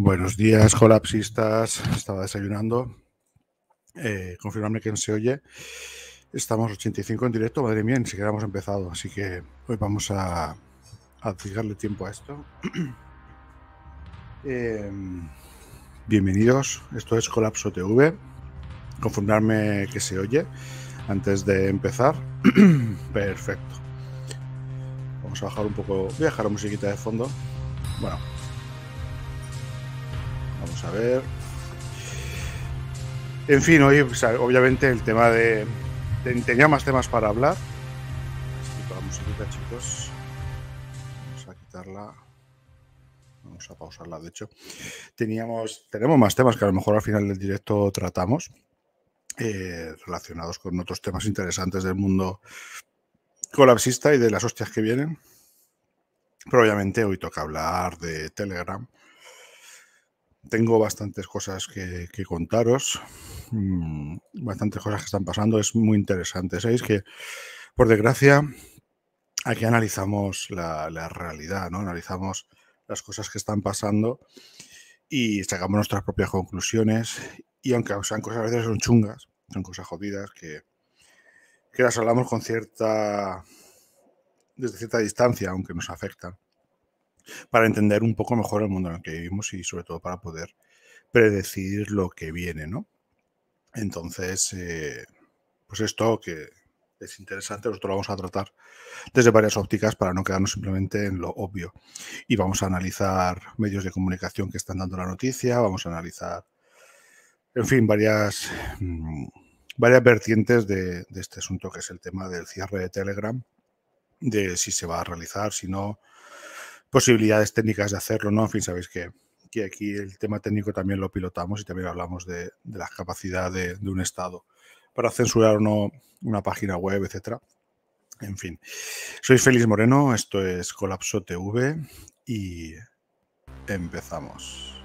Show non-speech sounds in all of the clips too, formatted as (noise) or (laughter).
Buenos días, colapsistas. Estaba desayunando. Eh, confirmarme que se oye. Estamos 85 en directo. Madre mía, ni siquiera hemos empezado. Así que hoy vamos a, a dedicarle tiempo a esto. (clears throat) Em, bienvenidos. Esto es Colapso TV. Confirmarme que se oye antes de empezar. (clears throat) Perfecto. Vamos a bajar un poco. Voy a dejar la musiquita de fondo. Bueno, a ver. En fin, hoy obviamente el tema de... Tenía más temas para hablar. chicos. Vamos a quitarla. Vamos a pausarla, de hecho. Teníamos, tenemos más temas que a lo mejor al final del directo tratamos. Eh, relacionados con otros temas interesantes del mundo colapsista y de las hostias que vienen. Pero obviamente hoy toca hablar de Telegram tengo bastantes cosas que, contaros, mm, bastantes cosas que están pasando, es muy interesante. Sabéis que, por desgracia, aquí analizamos la, realidad, ¿no? Analizamos las cosas que están pasando y sacamos nuestras propias conclusiones. Y aunque sean cosas a veces son chungas, son cosas jodidas que, que las hablamos con cierta. desde cierta distancia, aunque nos afectan para entender un poco mejor el mundo en el que vivimos y sobre todo para poder predecir lo que viene, ¿no? Entonces, eh, pues esto que es interesante, nosotros lo vamos a tratar desde varias ópticas para no quedarnos simplemente en lo obvio. Y vamos a analizar medios de comunicación que están dando la noticia, vamos a analizar, en fin, varias, mm, varias vertientes de este asunto que es el tema del cierre de Telegram, de si se va a realizar, si no, posibilidades técnicas de hacerlo, ¿no? En fin, sabéis que, aquí el tema técnico también lo pilotamos y también hablamos de, de la capacidad de, un Estado para censurar o no una página web, etcétera. En fin, soy Félix Moreno, esto es Colapso TV y empezamos.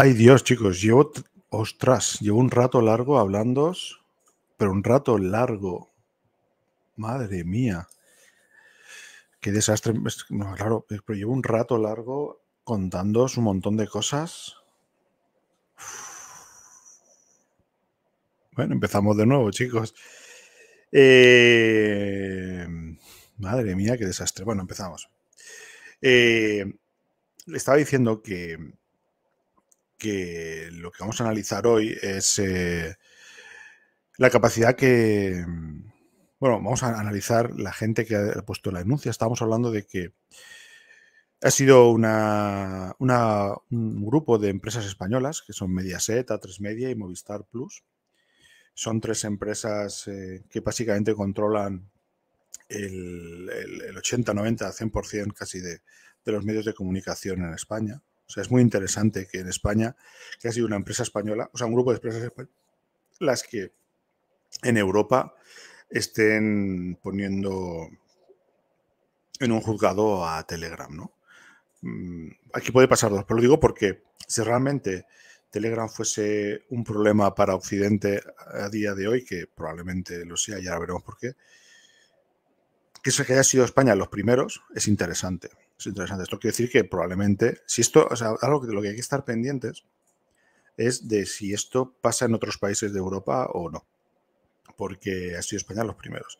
Ay Dios, chicos, llevo, ostras, llevo un rato largo hablando, pero un rato largo. Madre mía. Qué desastre. No, claro, pero llevo un rato largo contándoos un montón de cosas. Bueno, empezamos de nuevo, chicos. Eh, madre mía, qué desastre. Bueno, empezamos. Eh, le estaba diciendo que que lo que vamos a analizar hoy es eh, la capacidad que... Mm, bueno, vamos a analizar la gente que ha puesto la denuncia. estamos hablando de que ha sido una, un grupo de empresas españolas, que son Mediaset, A3 Media y Movistar Plus. Son tres empresas eh, que básicamente controlan el, 80, 90, 100% casi de los medios de comunicación en España. O sea, es muy interesante que en España, que ha sido una empresa española, o sea, un grupo de empresas españolas, las que en Europa estén poniendo en un juzgado a Telegram, ¿no? Mm, aquí puede pasar dos, pero lo digo porque si realmente Telegram fuese un problema para Occidente a día de hoy, que probablemente lo sea, ya veremos por qué, que eso que haya sido España los primeros es interesante es interesante. Esto quiere decir que probablemente, si esto, o sea, algo que lo que hay que estar pendientes es de si esto pasa en otros países de Europa o no, porque ha sido España los primeros.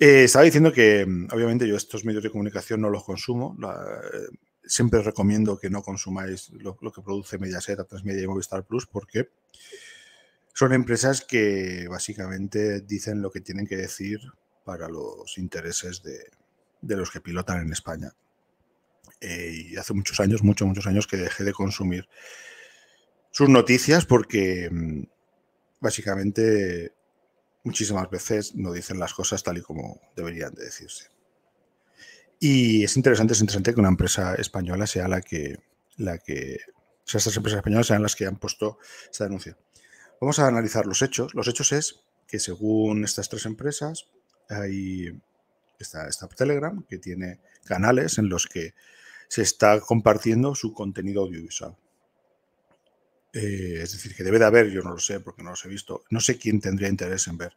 Eh, estaba diciendo que, mm, obviamente, yo estos medios de comunicación no los consumo. Eh, siempre recomiendo que no consumáis lo, que produce Mediaset, Transmedia y Movistar Plus, porque son empresas que básicamente dicen lo que tienen que decir para los intereses de, de los que pilotan en España. Eh, y hace muchos años, muchos, muchos años que dejé de consumir sus noticias porque mm, básicamente muchísimas veces no dicen las cosas tal y como deberían de decirse. Y es interesante, es interesante que una empresa española sea la que, la que, o sea, estas empresas españolas sean las que han puesto esta denuncia. Vamos a analizar los hechos. Los hechos es que según estas tres empresas hay esta, Telegram, que tiene canales en los que se está compartiendo su contenido audiovisual. Eh, es decir, que debe de haber, yo no lo sé porque no los he visto, no sé quién tendría interés en ver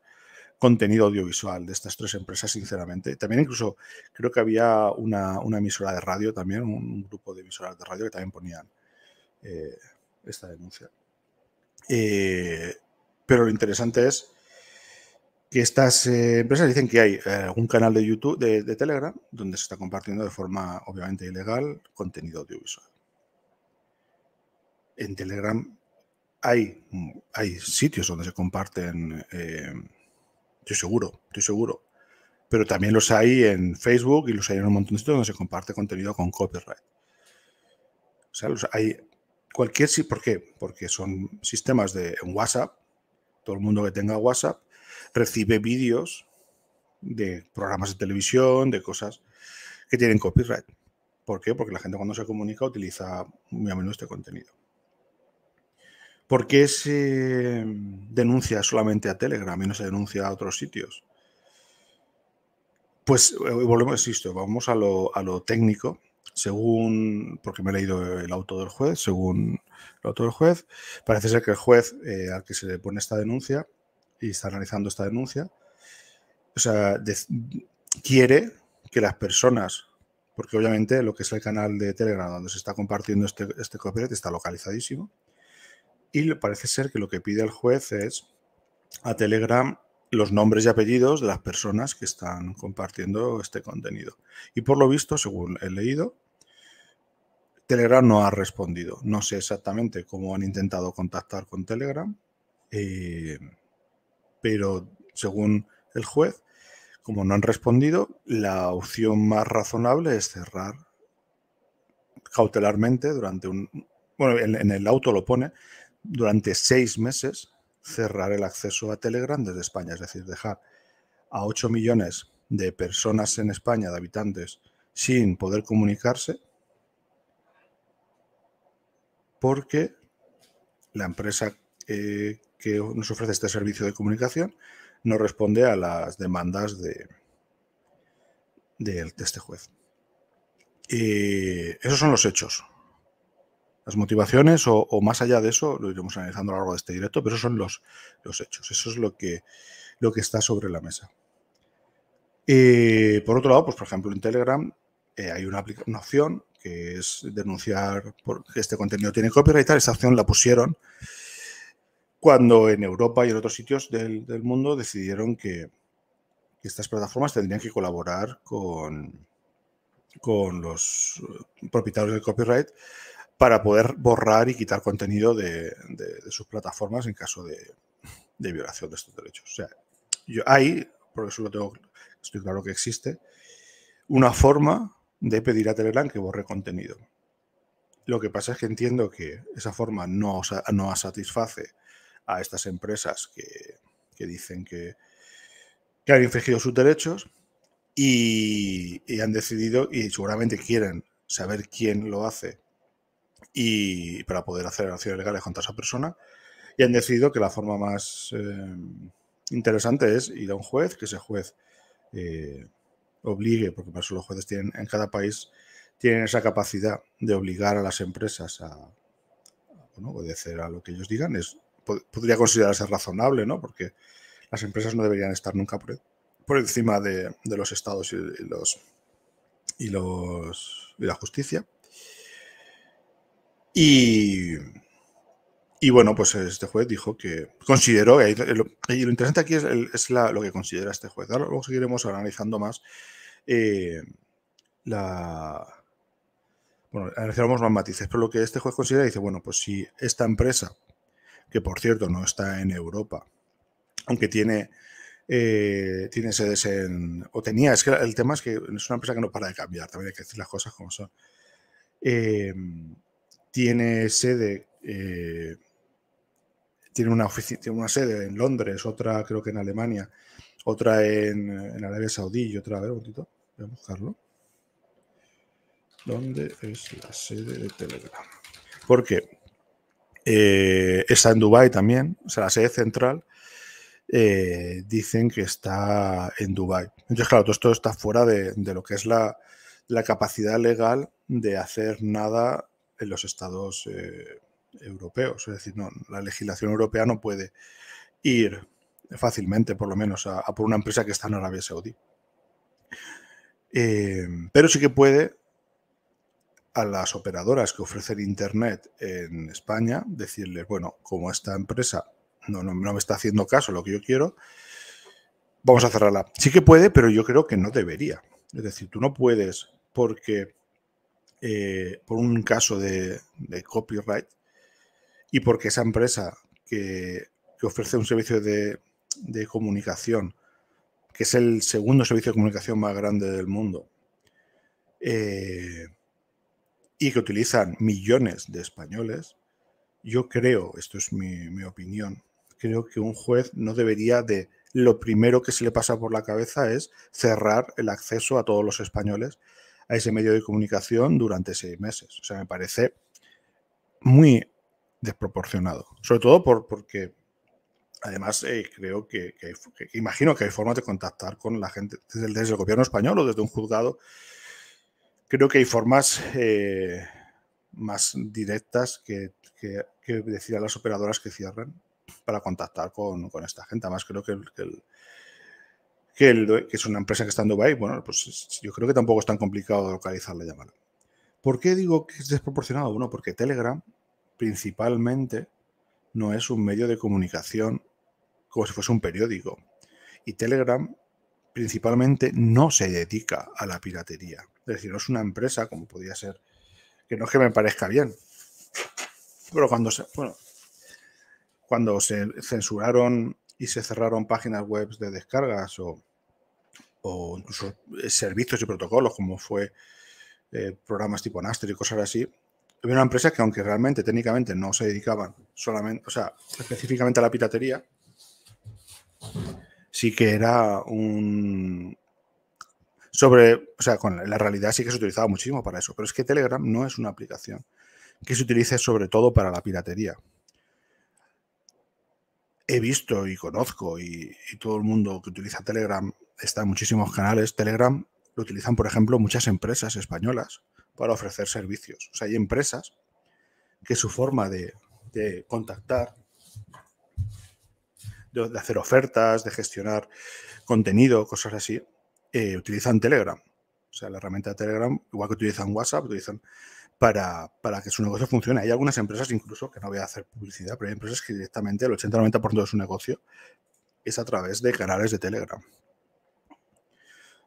contenido audiovisual de estas tres empresas, sinceramente. También incluso creo que había una, emisora de radio también, un grupo de emisoras de radio que también ponían eh, esta denuncia. Eh, pero lo interesante es que estas eh, empresas dicen que hay eh, un canal de YouTube, de, Telegram, donde se está compartiendo de forma obviamente ilegal contenido audiovisual. En Telegram hay, hay sitios donde se comparten, eh, estoy seguro, estoy seguro, pero también los hay en Facebook y los hay en un montón de sitios donde se comparte contenido con copyright. O sea, hay cualquier sí, ¿por qué? Porque son sistemas de WhatsApp, todo el mundo que tenga WhatsApp recibe vídeos de programas de televisión, de cosas que tienen copyright. ¿Por qué? Porque la gente cuando se comunica utiliza muy a menudo este contenido. ¿Por qué se denuncia solamente a Telegram y no se denuncia a otros sitios? Pues eh, volvemos, insisto, vamos a lo, técnico. Según, porque me he leído el auto del juez, según el auto del juez, parece ser que el juez eh, al que se le pone esta denuncia y está analizando esta denuncia, o sea, quiere que las personas, porque obviamente lo que es el canal de Telegram donde se está compartiendo este, este copyright está localizadísimo, y parece ser que lo que pide el juez es a Telegram los nombres y apellidos de las personas que están compartiendo este contenido. Y por lo visto, según he leído, Telegram no ha respondido. No sé exactamente cómo han intentado contactar con Telegram. Eh, pero según el juez, como no han respondido, la opción más razonable es cerrar cautelarmente durante un... Bueno, en, el auto lo pone, durante seis meses cerrar el acceso a Telegram desde España, es decir, dejar a 8 millones de personas en España, de habitantes, sin poder comunicarse, porque la empresa eh, que nos ofrece este servicio de comunicación no responde a las demandas de, del este juez. y esos son los hechos. Las motivaciones o, más allá de eso lo iremos analizando a lo largo de este directo, pero esos son los, hechos. Eso es lo que, lo que está sobre la mesa. y por otro lado, pues por ejemplo en Telegram eh, hay una, opción que es denunciar por que este contenido tiene copyright. Esa opción la pusieron cuando en Europa y en otros sitios del, mundo decidieron que, estas plataformas tendrían que colaborar con, con los eh, propietarios del copyright para poder borrar y quitar contenido de, sus plataformas en caso de, de, violación de estos derechos. O sea, yo hay por eso lo tengo, estoy claro que existe, una forma de pedir a Telegram que borre contenido. Lo que pasa es que entiendo que esa forma no, no satisface a estas empresas que, que dicen que, que, han infringido sus derechos y, han decidido y seguramente quieren saber quién lo hace y para poder hacer acciones legales contra esa persona y han decidido que la forma más eh, interesante es ir a un juez, que ese juez eh, obligue, porque para eso los jueces tienen en cada país tienen esa capacidad de obligar a las empresas a bueno, obedecer a lo que ellos digan, es podría considerarse razonable, ¿no? Porque las empresas no deberían estar nunca por, e-, encima de, los estados y, los y la justicia. Y, bueno, pues este juez dijo que consideró, y lo, interesante aquí es, lo que considera este juez. luego seguiremos analizando más eh, la. Bueno, analizaremos más matices, pero lo que este juez considera, dice, bueno, pues si esta empresa que por cierto no está en Europa, aunque tiene, eh, tiene sedes en... o tenía, es que el tema es que es una empresa que no para de cambiar, también hay que decir las cosas como son. Eh, tiene sede... Eh, tiene una, tiene una sede en Londres, otra creo que en Alemania, otra en, Arabia Saudí y otra, a ver, un poquito voy a buscarlo. ¿Dónde es la sede de Telegram? ¿Por Porque eh, está en Dubai también, o sea, la sede central. Eh, dicen que está en Dubai. Entonces, claro, todo esto está fuera de, lo que es la, capacidad legal de hacer nada en los estados eh, europeos. Es decir, no, la legislación europea no puede ir fácilmente, por lo menos, a, por una empresa que está en Arabia Saudí. pero sí que puede a las operadoras que ofrecen Internet en España, decirles, bueno, como esta empresa no, no, me está haciendo caso lo que yo quiero, vamos a cerrarla. Sí que puede, pero yo creo que no debería. Es decir, tú no puedes porque eh, por un caso de, copyright y porque esa empresa que, ofrece un servicio de, de, comunicación, que es el segundo servicio de comunicación más grande del mundo, eh, y que utilizan millones de españoles, yo creo, esto es mi, opinión, creo que un juez no debería de, lo primero que se le pasa por la cabeza es cerrar el acceso a todos los españoles a ese medio de comunicación durante seis meses. O sea, me parece muy desproporcionado, sobre todo por, porque además eh, creo que, imagino que hay formas de contactar con la gente desde el gobierno español o desde un juzgado Creo que hay formas eh, más directas que, decir a las operadoras que cierren para contactar con, esta gente. Además, creo que, que, es una empresa que está en Dubai, bueno, pues yo creo que tampoco es tan complicado localizar la llamada. ¿Por qué digo que es desproporcionado? Bueno, porque Telegram principalmente no es un medio de comunicación como si fuese un periódico. Y Telegram principalmente no se dedica a la piratería. Es decir, no es una empresa como podía ser, que no es que me parezca bien. Pero cuando se, bueno, cuando se censuraron y se cerraron páginas web de descargas o, eh, servicios y protocolos como fue eh, programas tipo Naster y cosas así, había una empresa que aunque realmente técnicamente no se dedicaban solamente, o sea, específicamente a la piratería, sí que era un... Sobre, o sea, con la realidad sí que se utilizaba muchísimo para eso, pero es que Telegram no es una aplicación que se utilice sobre todo para la piratería. He visto y conozco y, todo el mundo que utiliza Telegram está en muchísimos canales. Telegram lo utilizan, por ejemplo, muchas empresas españolas para ofrecer servicios. O sea, hay empresas que su forma de, de contactar de, hacer ofertas, de gestionar contenido, cosas así, eh, utilizan Telegram. O sea, la herramienta de Telegram, igual que utilizan WhatsApp, utilizan para, para, que su negocio funcione. Hay algunas empresas incluso, que no voy a hacer publicidad, pero hay empresas que directamente el 80-90% de su negocio es a través de canales de Telegram.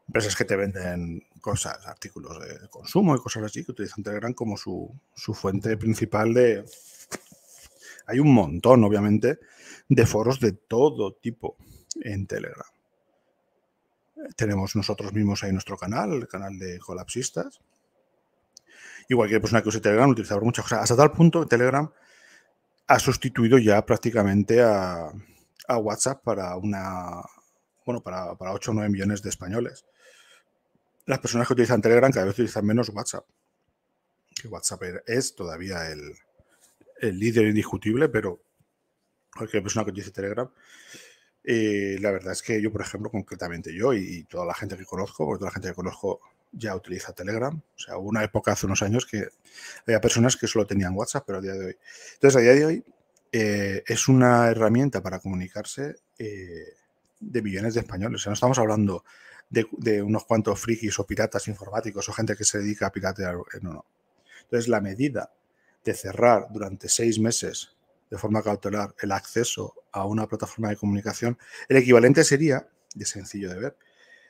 Empresas que te venden cosas, artículos de consumo y cosas así, que utilizan Telegram como su, su fuente principal de... Hay un montón, obviamente, de foros de todo tipo en Telegram. Tenemos nosotros mismos ahí nuestro canal, el canal de colapsistas. Igual que persona que use Telegram, por muchas cosas. Hasta tal punto, Telegram ha sustituido ya prácticamente a, WhatsApp para una bueno, para, para 8 o 9 millones de españoles. Las personas que utilizan Telegram cada vez utilizan menos WhatsApp. Que WhatsApp es todavía el, el líder indiscutible, pero cualquier persona que utilice Telegram. Eh, la verdad es que yo, por ejemplo, concretamente yo y, toda la gente que conozco, porque toda la gente que conozco ya utiliza Telegram. O sea, hubo una época hace unos años que había personas que solo tenían WhatsApp, pero a día de hoy. Entonces, a día de hoy eh, es una herramienta para comunicarse eh, de millones de españoles. O sea, no estamos hablando de, de, unos cuantos frikis o piratas informáticos o gente que se dedica a piratear. No, no. Entonces, la medida de cerrar durante seis meses de forma cautelar el acceso a una plataforma de comunicación, el equivalente sería, de sencillo de ver,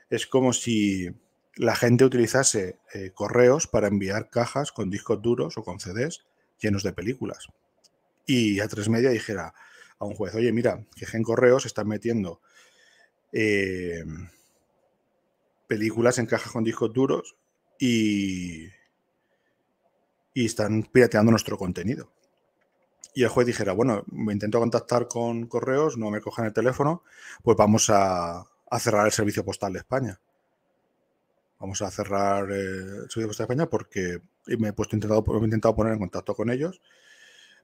es como si la gente utilizase eh, correos para enviar cajas con discos duros o con CDs llenos de películas. Y a tres media dijera a un juez, oye, mira, que en correos están metiendo em, películas en cajas con discos duros y, y están pirateando nuestro contenido y el juez dijera, bueno, me intento contactar con correos, no me cogen el teléfono, pues vamos a, cerrar el servicio postal de España. Vamos a cerrar eh, el servicio postal de España porque me he, puesto, intentado, he intentado poner en contacto con ellos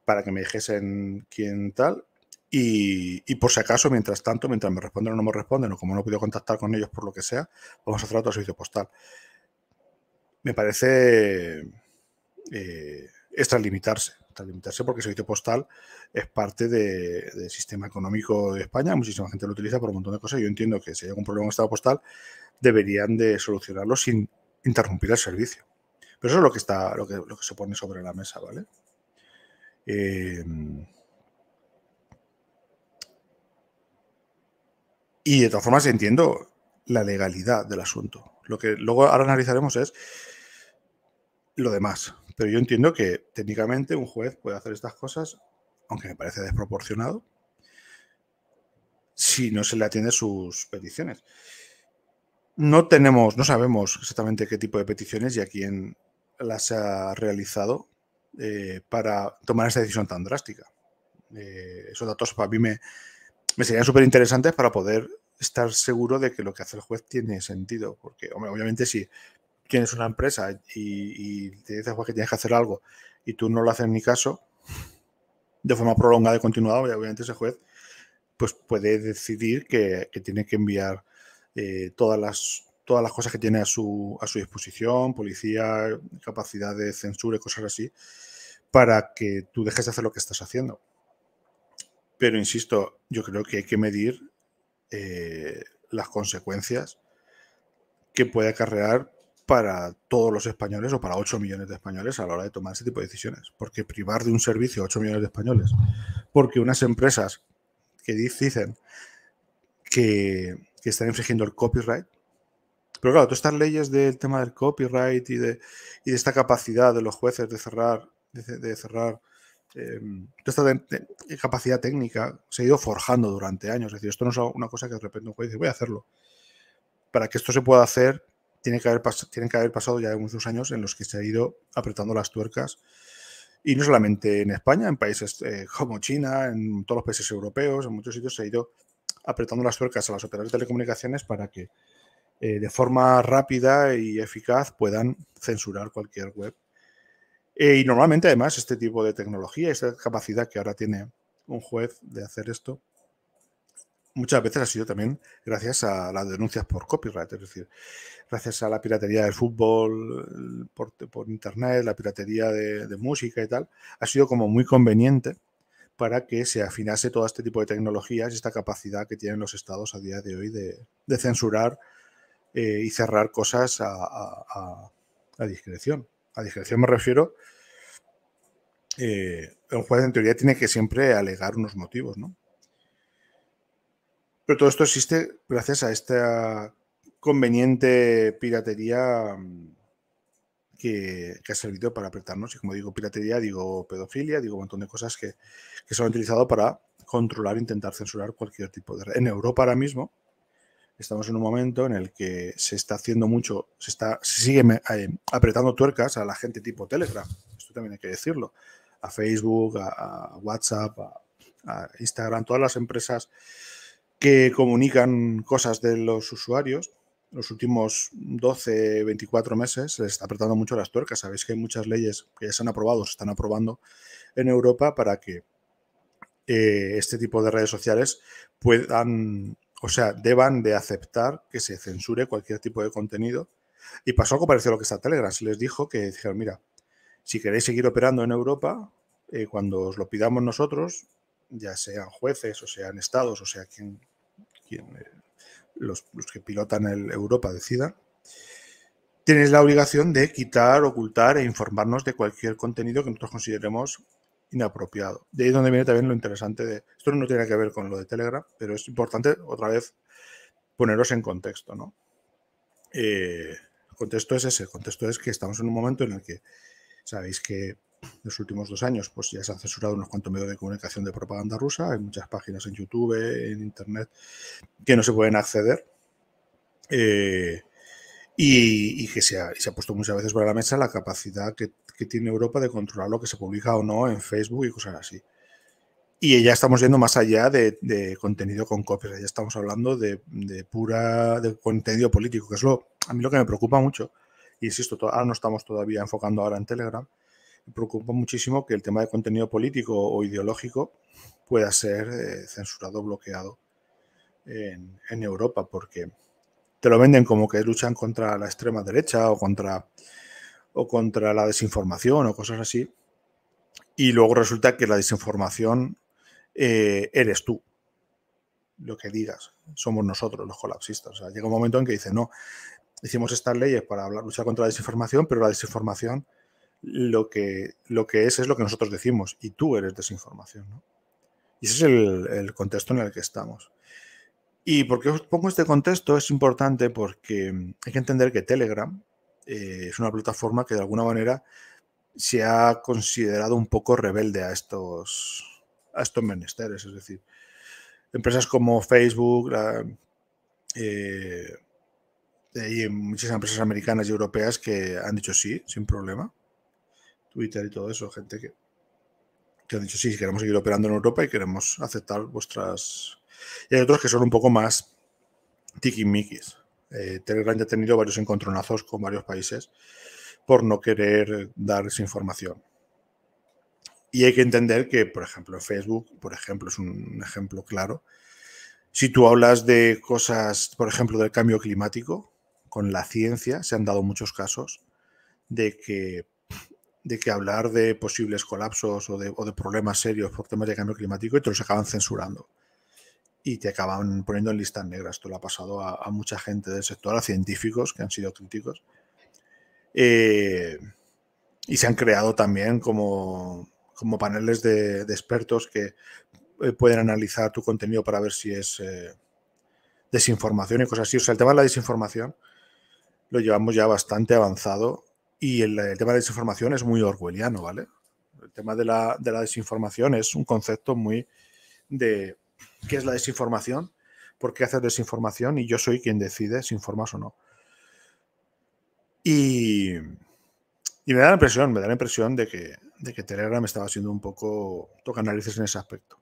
para que me dijesen quién tal. Y, por si acaso, mientras tanto, mientras me responden o no me responden, o como no he podido contactar con ellos por lo que sea, vamos a cerrar otro servicio postal. Me parece eh, limitarse limitarse porque el servicio postal es parte del sistema económico de España, muchísima gente lo utiliza por un montón de cosas. Yo entiendo que si hay algún problema en el estado postal, deberían de solucionarlo sin interrumpir el servicio. Pero eso es lo que está, lo que, lo que se pone sobre la mesa, ¿vale? Eh, y de todas formas entiendo la legalidad del asunto. Lo que luego ahora analizaremos es lo demás. Pero yo entiendo que técnicamente un juez puede hacer estas cosas, aunque me parece desproporcionado, si no se le atiende sus peticiones. No tenemos, no sabemos exactamente qué tipo de peticiones y a quién las ha realizado eh, para tomar esta decisión tan drástica. Eh, esos datos para mí me, me serían súper interesantes para poder estar seguro de que lo que hace el juez tiene sentido. Porque, obviamente, si tienes una empresa y, te dices que tienes que hacer algo y tú no lo haces mi caso, de forma prolongada y continuada, obviamente ese juez pues puede decidir que, tiene que enviar eh, todas, las, todas las cosas que tiene a su, disposición, policía, capacidad de censura y cosas así, para que tú dejes de hacer lo que estás haciendo. Pero insisto, yo creo que hay que medir eh, las consecuencias que puede acarrear para todos los españoles o para 8 millones de españoles a la hora de tomar ese tipo de decisiones. Porque privar de un servicio a 8 millones de españoles, porque unas empresas que dicen que, están infringiendo el copyright, pero claro, todas estas leyes del tema del copyright y de, esta capacidad de los jueces de cerrar, de, cerrar em, esta capacidad técnica se ha ido forjando durante años. Es decir, esto no es una cosa que de repente un juez dice, voy a hacerlo. Para que esto se pueda hacer, que haber, tienen que haber pasado ya muchos años en los que se ha ido apretando las tuercas. Y no solamente en España, en países eh, como China, en todos los países europeos, en muchos sitios se ha ido apretando las tuercas a las operadoras de telecomunicaciones para que eh, de forma rápida y eficaz puedan censurar cualquier web. Eh, y normalmente además este tipo de tecnología, esta capacidad que ahora tiene un juez de hacer esto, muchas veces ha sido también gracias a las denuncias por copyright, es decir, gracias a la piratería del fútbol por, internet, la piratería de, música y tal, ha sido como muy conveniente para que se afinase todo este tipo de tecnologías y esta capacidad que tienen los estados a día de hoy de, censurar eh, y cerrar cosas a, discreción. A discreción me refiero, eh, un juez en teoría tiene que siempre alegar unos motivos, ¿no? Pero todo esto existe gracias a esta conveniente piratería mm, que, ha servido para apretarnos. Y como digo piratería, digo pedofilia, digo un montón de cosas que, se han utilizado para controlar, intentar censurar cualquier tipo de... En Europa ahora mismo estamos en un momento en el que se está haciendo mucho, se, está, sigue eh, apretando tuercas a la gente tipo Telegram, esto también hay que decirlo, a Facebook, a, WhatsApp, a Instagram, todas las empresas que comunican cosas de los usuarios. Los últimos 12, 24 meses se les está apretando mucho las tuercas. Sabéis que hay muchas leyes que ya se han aprobado, se están aprobando en Europa para que eh, este tipo de redes sociales puedan, o sea, deban de aceptar que se censure cualquier tipo de contenido. Y pasó algo parecido a lo que está Telegram. Se les dijo que dijeron, mira, si queréis seguir operando en Europa, eh, cuando os lo pidamos nosotros, ya sean jueces o sean estados o sea quien, eh, los, que pilotan el Europa decidan, tienes la obligación de quitar, ocultar e informarnos de cualquier contenido que nosotros consideremos inapropiado. De ahí es donde viene también lo interesante de... Esto no tiene que ver con lo de Telegram, pero es importante otra vez poneros en contexto, ¿no? Eh, el contexto es ese, el contexto es que estamos en un momento en el que sabéis que en los últimos dos años, pues ya se han censurado unos cuantos medios de comunicación de propaganda rusa. Hay muchas páginas en YouTube, en Internet, que no se pueden acceder. Eh, y, que se ha, se ha, puesto muchas veces sobre la mesa la capacidad que, tiene Europa de controlar lo que se publica o no en Facebook y cosas así. Y ya estamos yendo más allá de, contenido con copias, ya estamos hablando de, pura de contenido político, que es lo a mí lo que me preocupa mucho. Y insisto, ahora no estamos todavía enfocando ahora en Telegram, preocupa muchísimo que el tema de contenido político o ideológico pueda ser eh, censurado, bloqueado en, Europa, porque te lo venden como que luchan contra la extrema derecha o contra, o contra la desinformación o cosas así, y luego resulta que la desinformación eh, eres tú, lo que digas, somos nosotros los colapsistas. O sea, llega un momento en que dice, no, hicimos estas leyes para hablar, luchar contra la desinformación, pero la desinformación lo que, lo que es es lo que nosotros decimos y tú eres desinformación. Y ese es el, contexto en el que estamos. ¿Y porque os pongo este contexto? Es importante porque hay que entender que Telegram eh, es una plataforma que de alguna manera se ha considerado un poco rebelde a estos, a estos menesteres. Es decir, empresas como Facebook, la, eh, y muchas empresas americanas y europeas que han dicho sí, sin problema. Twitter y todo eso, gente que, que han dicho, sí, queremos seguir operando en Europa y queremos aceptar vuestras... Y hay otros que son un poco más tiquimiquis. Eh, Telegram ya ha tenido varios encontronazos con varios países por no querer dar esa información. Y hay que entender que, por ejemplo, Facebook, por ejemplo, es un ejemplo claro. Si tú hablas de cosas, por ejemplo, del cambio climático, con la ciencia se han dado muchos casos de que de que hablar de posibles colapsos o de, problemas serios por temas de cambio climático y te los acaban censurando y te acaban poniendo en listas negras. Esto lo ha pasado a, mucha gente del sector, a científicos que han sido críticos. Eh, y se han creado también como, paneles de, expertos que eh, pueden analizar tu contenido para ver si es eh, desinformación y cosas así. O sea, el tema de la desinformación lo llevamos ya bastante avanzado y el, tema de desinformación es muy orwelliano, ¿vale? El tema de la, desinformación es un concepto muy de qué es la desinformación, por qué haces desinformación y yo soy quien decide si informas o no. Y, me da la impresión, me da la impresión de que, de que Telegram estaba siendo un poco toca análisis en ese aspecto.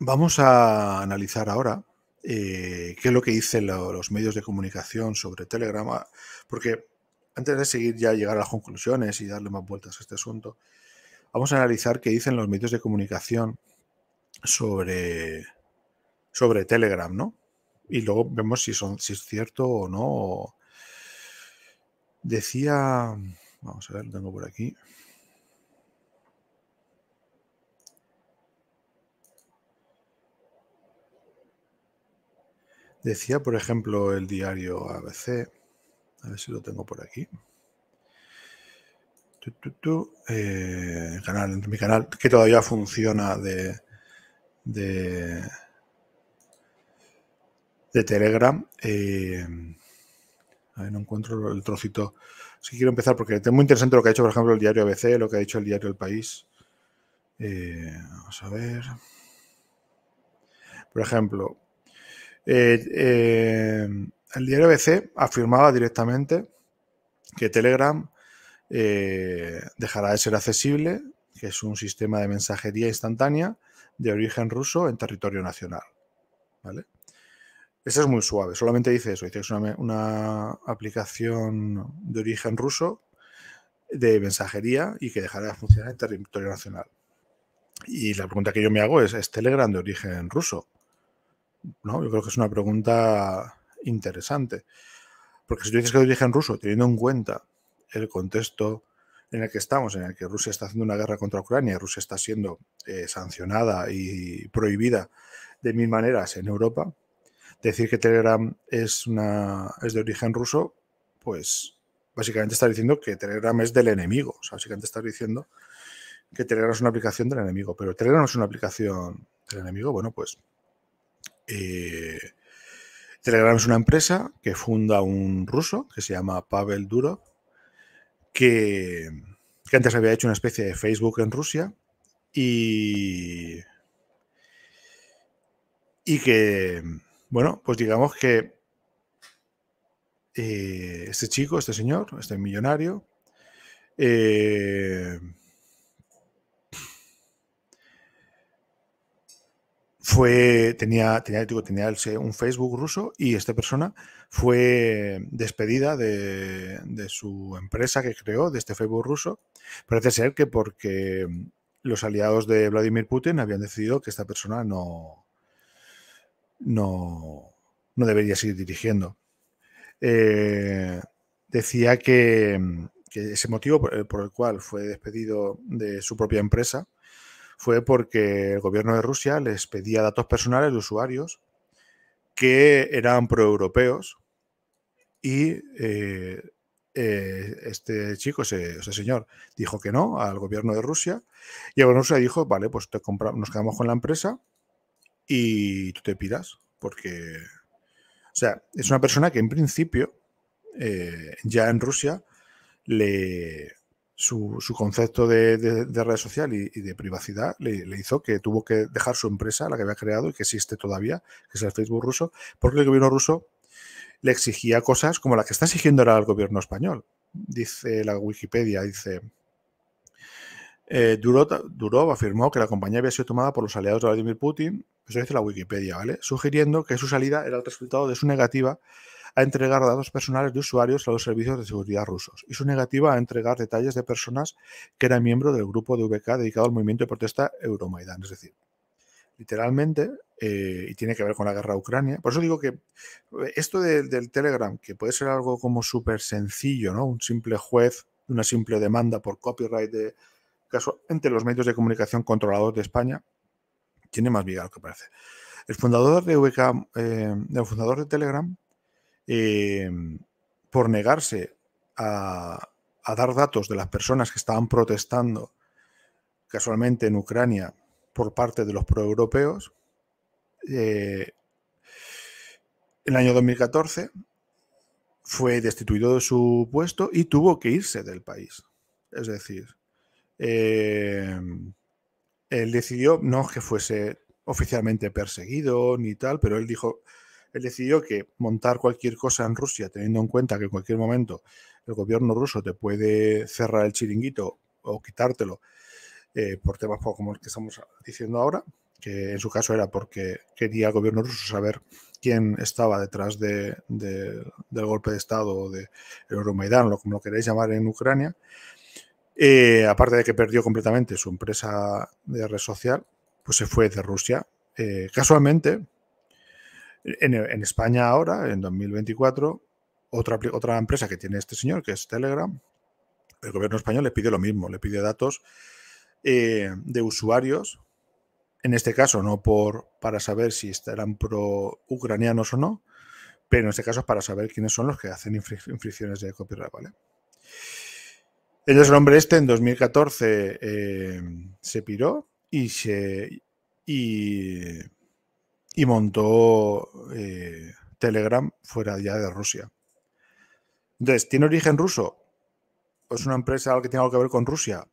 Vamos a analizar ahora eh, qué es lo que dicen los medios de comunicación sobre Telegram, ah, porque antes de seguir ya llegar a las conclusiones y darle más vueltas a este asunto, vamos a analizar qué dicen los medios de comunicación sobre, sobre Telegram, ¿no? Y luego vemos si, si es cierto o no. Decía, vamos a ver, tengo por aquí. Decía, por ejemplo, el diario ABC, a ver si lo tengo por aquí. Eh, mi canal, que todavía funciona de, de, de Telegram. Eh, a ver, no encuentro el trocito. Si quiero empezar, porque es muy interesante lo que ha hecho, por ejemplo, el diario ABC, lo que ha hecho el diario El País. Eh, vamos a ver. Por ejemplo, eh, eh, el diario BC afirmaba directamente que Telegram eh, dejará de ser accesible, que es un sistema de mensajería instantánea de origen ruso en territorio nacional. ¿Vale? eso es muy suave, solamente dice eso, dice que es una, una aplicación de origen ruso de mensajería y que dejará de funcionar en territorio nacional. Y la pregunta que yo me hago es, ¿es Telegram de origen ruso? ¿no? Yo creo que es una pregunta interesante. Porque si tú dices que de origen ruso, teniendo en cuenta el contexto en el que estamos, en el que Rusia está haciendo una guerra contra Ucrania, Rusia está siendo eh, sancionada y prohibida de mil maneras en Europa, decir que Telegram es, una, es de origen ruso, pues básicamente está diciendo que Telegram es del enemigo. O sea, básicamente está diciendo que Telegram es una aplicación del enemigo, pero Telegram no es una aplicación del enemigo. Bueno, pues eh, Telegram es una empresa que funda un ruso que se llama Pavel Durov, que, antes había hecho una especie de Facebook en Rusia y, y que, bueno, pues digamos que eh, este chico, este señor, este millonario, eh, fue, tenía, tenía, un Facebook ruso y esta persona fue despedida de, su empresa que creó, de este Facebook ruso. Parece ser que porque los aliados de Vladimir Putin habían decidido que esta persona no, no, debería seguir dirigiendo. Eh, decía que, ese motivo por el cual fue despedido de su propia empresa fue porque el gobierno de Rusia les pedía datos personales de usuarios que eran proeuropeos y eh, eh, este chico, ese, señor, dijo que no al gobierno de Rusia y el gobierno de Rusia dijo, vale, pues te nos quedamos con la empresa y tú te pidas, porque, o sea, es una persona que en principio eh, ya en Rusia le, su, concepto de, red social y, de privacidad le, hizo que tuvo que dejar su empresa, la que había creado y que existe todavía, que es el Facebook ruso, porque el gobierno ruso le exigía cosas como la que está exigiendo ahora el gobierno español. Dice la Wikipedia, dice... Eh, Durov, afirmó que la compañía había sido tomada por los aliados de Vladimir Putin, eso dice la Wikipedia, ¿vale? Sugiriendo que su salida era el resultado de su negativa a entregar datos personales de usuarios a los servicios de seguridad rusos y su negativa a entregar detalles de personas que eran miembro del grupo de VK dedicado al movimiento de protesta Euromaidan. Es decir, literalmente, eh, y tiene que ver con la guerra a Ucrania. Por eso digo que eh, esto del Telegram, que puede ser algo como súper sencillo, ¿no? un simple juez, una simple demanda por copyright de entre los medios de comunicación controlados de España, tiene más vida lo que parece. El fundador de VK, eh, el fundador de Telegram, Em, por negarse a, dar datos de las personas que estaban protestando casualmente en Ucrania por parte de los proeuropeos eh, en el año 2014 fue destituido de su puesto y tuvo que irse del país. Es decir, em, él decidió no que fuese oficialmente perseguido ni tal, pero él dijo, él decidió que montar cualquier cosa en Rusia, teniendo en cuenta que en cualquier momento el gobierno ruso te puede cerrar el chiringuito o quitártelo eh, por temas como el que estamos diciendo ahora, que en su caso era porque quería el gobierno ruso saber quién estaba detrás del golpe de Estado o del de o como lo queréis llamar en Ucrania. Eh, aparte de que perdió completamente su empresa de red social, pues se fue de Rusia. Eh, casualmente, en, España ahora, en 2024, otra, otra empresa que tiene este señor, que es Telegram, el gobierno español le pide lo mismo, le pide datos eh, de usuarios, en este caso no por, para saber si estarán pro-ucranianos o no, pero en este caso para saber quiénes son los que hacen infracciones de copyright, ¿vale? es el hombre este en 2014 eh, se piró y se... Y, y montó eh, Telegram fuera ya de Rusia. Entonces, ¿tiene origen ruso? Es pues una empresa que tiene algo que ver con Rusia,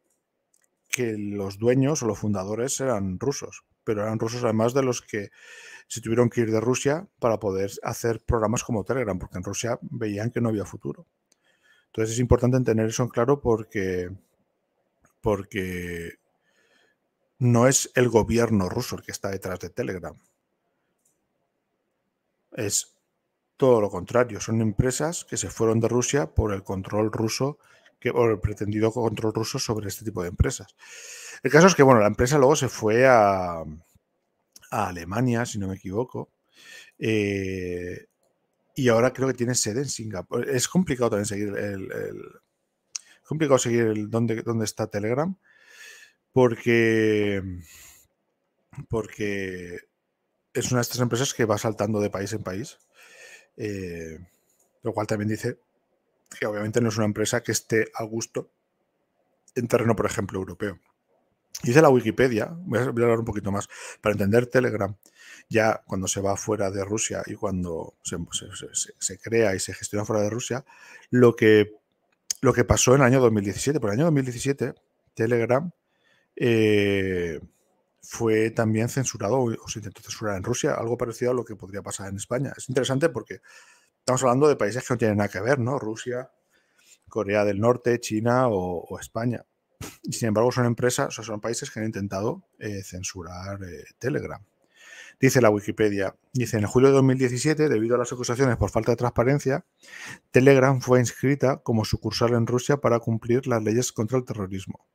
que los dueños o los fundadores eran rusos, pero eran rusos además de los que se tuvieron que ir de Rusia para poder hacer programas como Telegram, porque en Rusia veían que no había futuro. Entonces es importante tener eso en claro porque no es el gobierno ruso el que está detrás de Telegram. Es todo lo contrario, son empresas que se fueron de Rusia por el control ruso por el pretendido control ruso sobre este tipo de empresas. El caso es que, bueno, la empresa luego se fue a, Alemania, si no me equivoco, eh, y ahora creo que tiene sede en Singapur. Es complicado también seguir el... es complicado seguir el, dónde, dónde está Telegram, porque, porque es una de estas empresas que va saltando de país en país, eh, lo cual también dice que obviamente no es una empresa que esté a gusto en terreno, por ejemplo, europeo. Dice la Wikipedia, voy a hablar un poquito más, para entender Telegram, ya cuando se va fuera de Rusia y cuando se, pues, crea y se gestiona fuera de Rusia, lo que, lo que pasó en el año 2017. Por el año 2017, Telegram eh, fue también censurado o se intentó censurar en Rusia, algo parecido a lo que podría pasar en España. Es interesante porque estamos hablando de países que no tienen nada que ver, ¿no? Rusia, Corea del Norte, China o, España. Y sin embargo son empresas, o son países que han intentado eh, censurar eh, Telegram. Dice la Wikipedia, dice, en julio de 2017, debido a las acusaciones por falta de transparencia, Telegram fue inscrita como sucursal en Rusia para cumplir las leyes contra el terrorismo.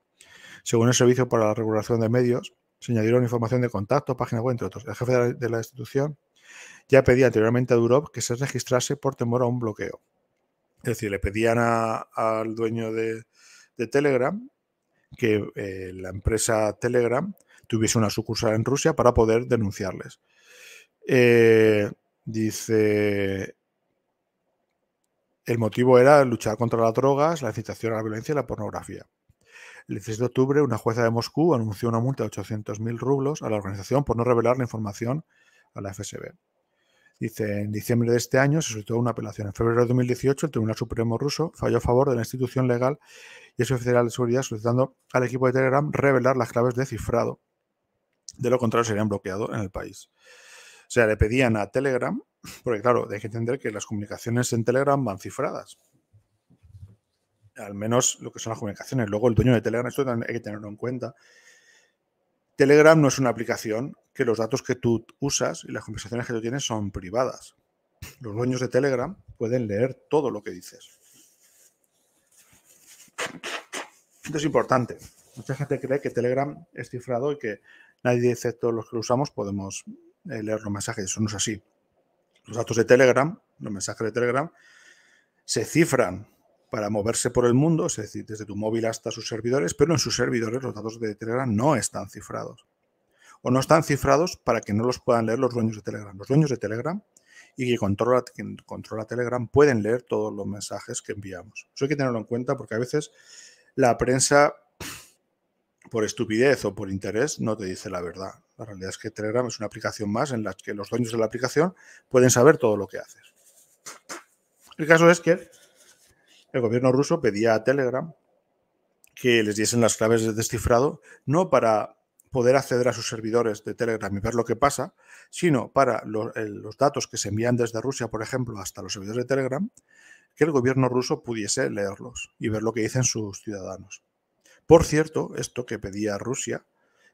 Según el Servicio para la Regulación de Medios, se añadieron información de contacto, página web, entre otros. El jefe de la, institución ya pedía anteriormente a Durov que se registrase por temor a un bloqueo. Es decir, le pedían al dueño de, Telegram que eh, la empresa Telegram tuviese una sucursal en Rusia para poder denunciarles. Eh, dice, el motivo era luchar contra las drogas, la incitación a la violencia y la pornografía. El 16 de octubre, una jueza de Moscú anunció una multa de 800.000 rublos a la organización por no revelar la información a la FSB. Dice, en diciembre de este año se solicitó una apelación. En febrero de 2018, el Tribunal Supremo ruso falló a favor de la institución legal y su federal de seguridad solicitando al equipo de Telegram revelar las claves de cifrado. De lo contrario, serían bloqueados en el país. O sea, le pedían a Telegram, porque claro, hay que entender que las comunicaciones en Telegram van cifradas al menos lo que son las comunicaciones. Luego el dueño de Telegram, esto hay que tenerlo en cuenta. Telegram no es una aplicación que los datos que tú usas y las conversaciones que tú tienes son privadas. Los dueños de Telegram pueden leer todo lo que dices. Esto es importante. Mucha gente cree que Telegram es cifrado y que nadie, excepto los que lo usamos, podemos eh, leer los mensajes. Eso no es así. Los datos de Telegram, los mensajes de Telegram, se cifran para moverse por el mundo, es decir, desde tu móvil hasta sus servidores, pero en sus servidores los datos de Telegram no están cifrados. O no están cifrados para que no los puedan leer los dueños de Telegram. Los dueños de Telegram y que controla, quien controla Telegram pueden leer todos los mensajes que enviamos. Eso hay que tenerlo en cuenta porque a veces la prensa, por estupidez o por interés, no te dice la verdad. La realidad es que Telegram es una aplicación más en la que los dueños de la aplicación pueden saber todo lo que haces. El caso es que el gobierno ruso pedía a Telegram que les diesen las claves de descifrado, no para poder acceder a sus servidores de Telegram y ver lo que pasa, sino para los, datos que se envían desde Rusia, por ejemplo, hasta los servidores de Telegram, que el gobierno ruso pudiese leerlos y ver lo que dicen sus ciudadanos. Por cierto, esto que pedía Rusia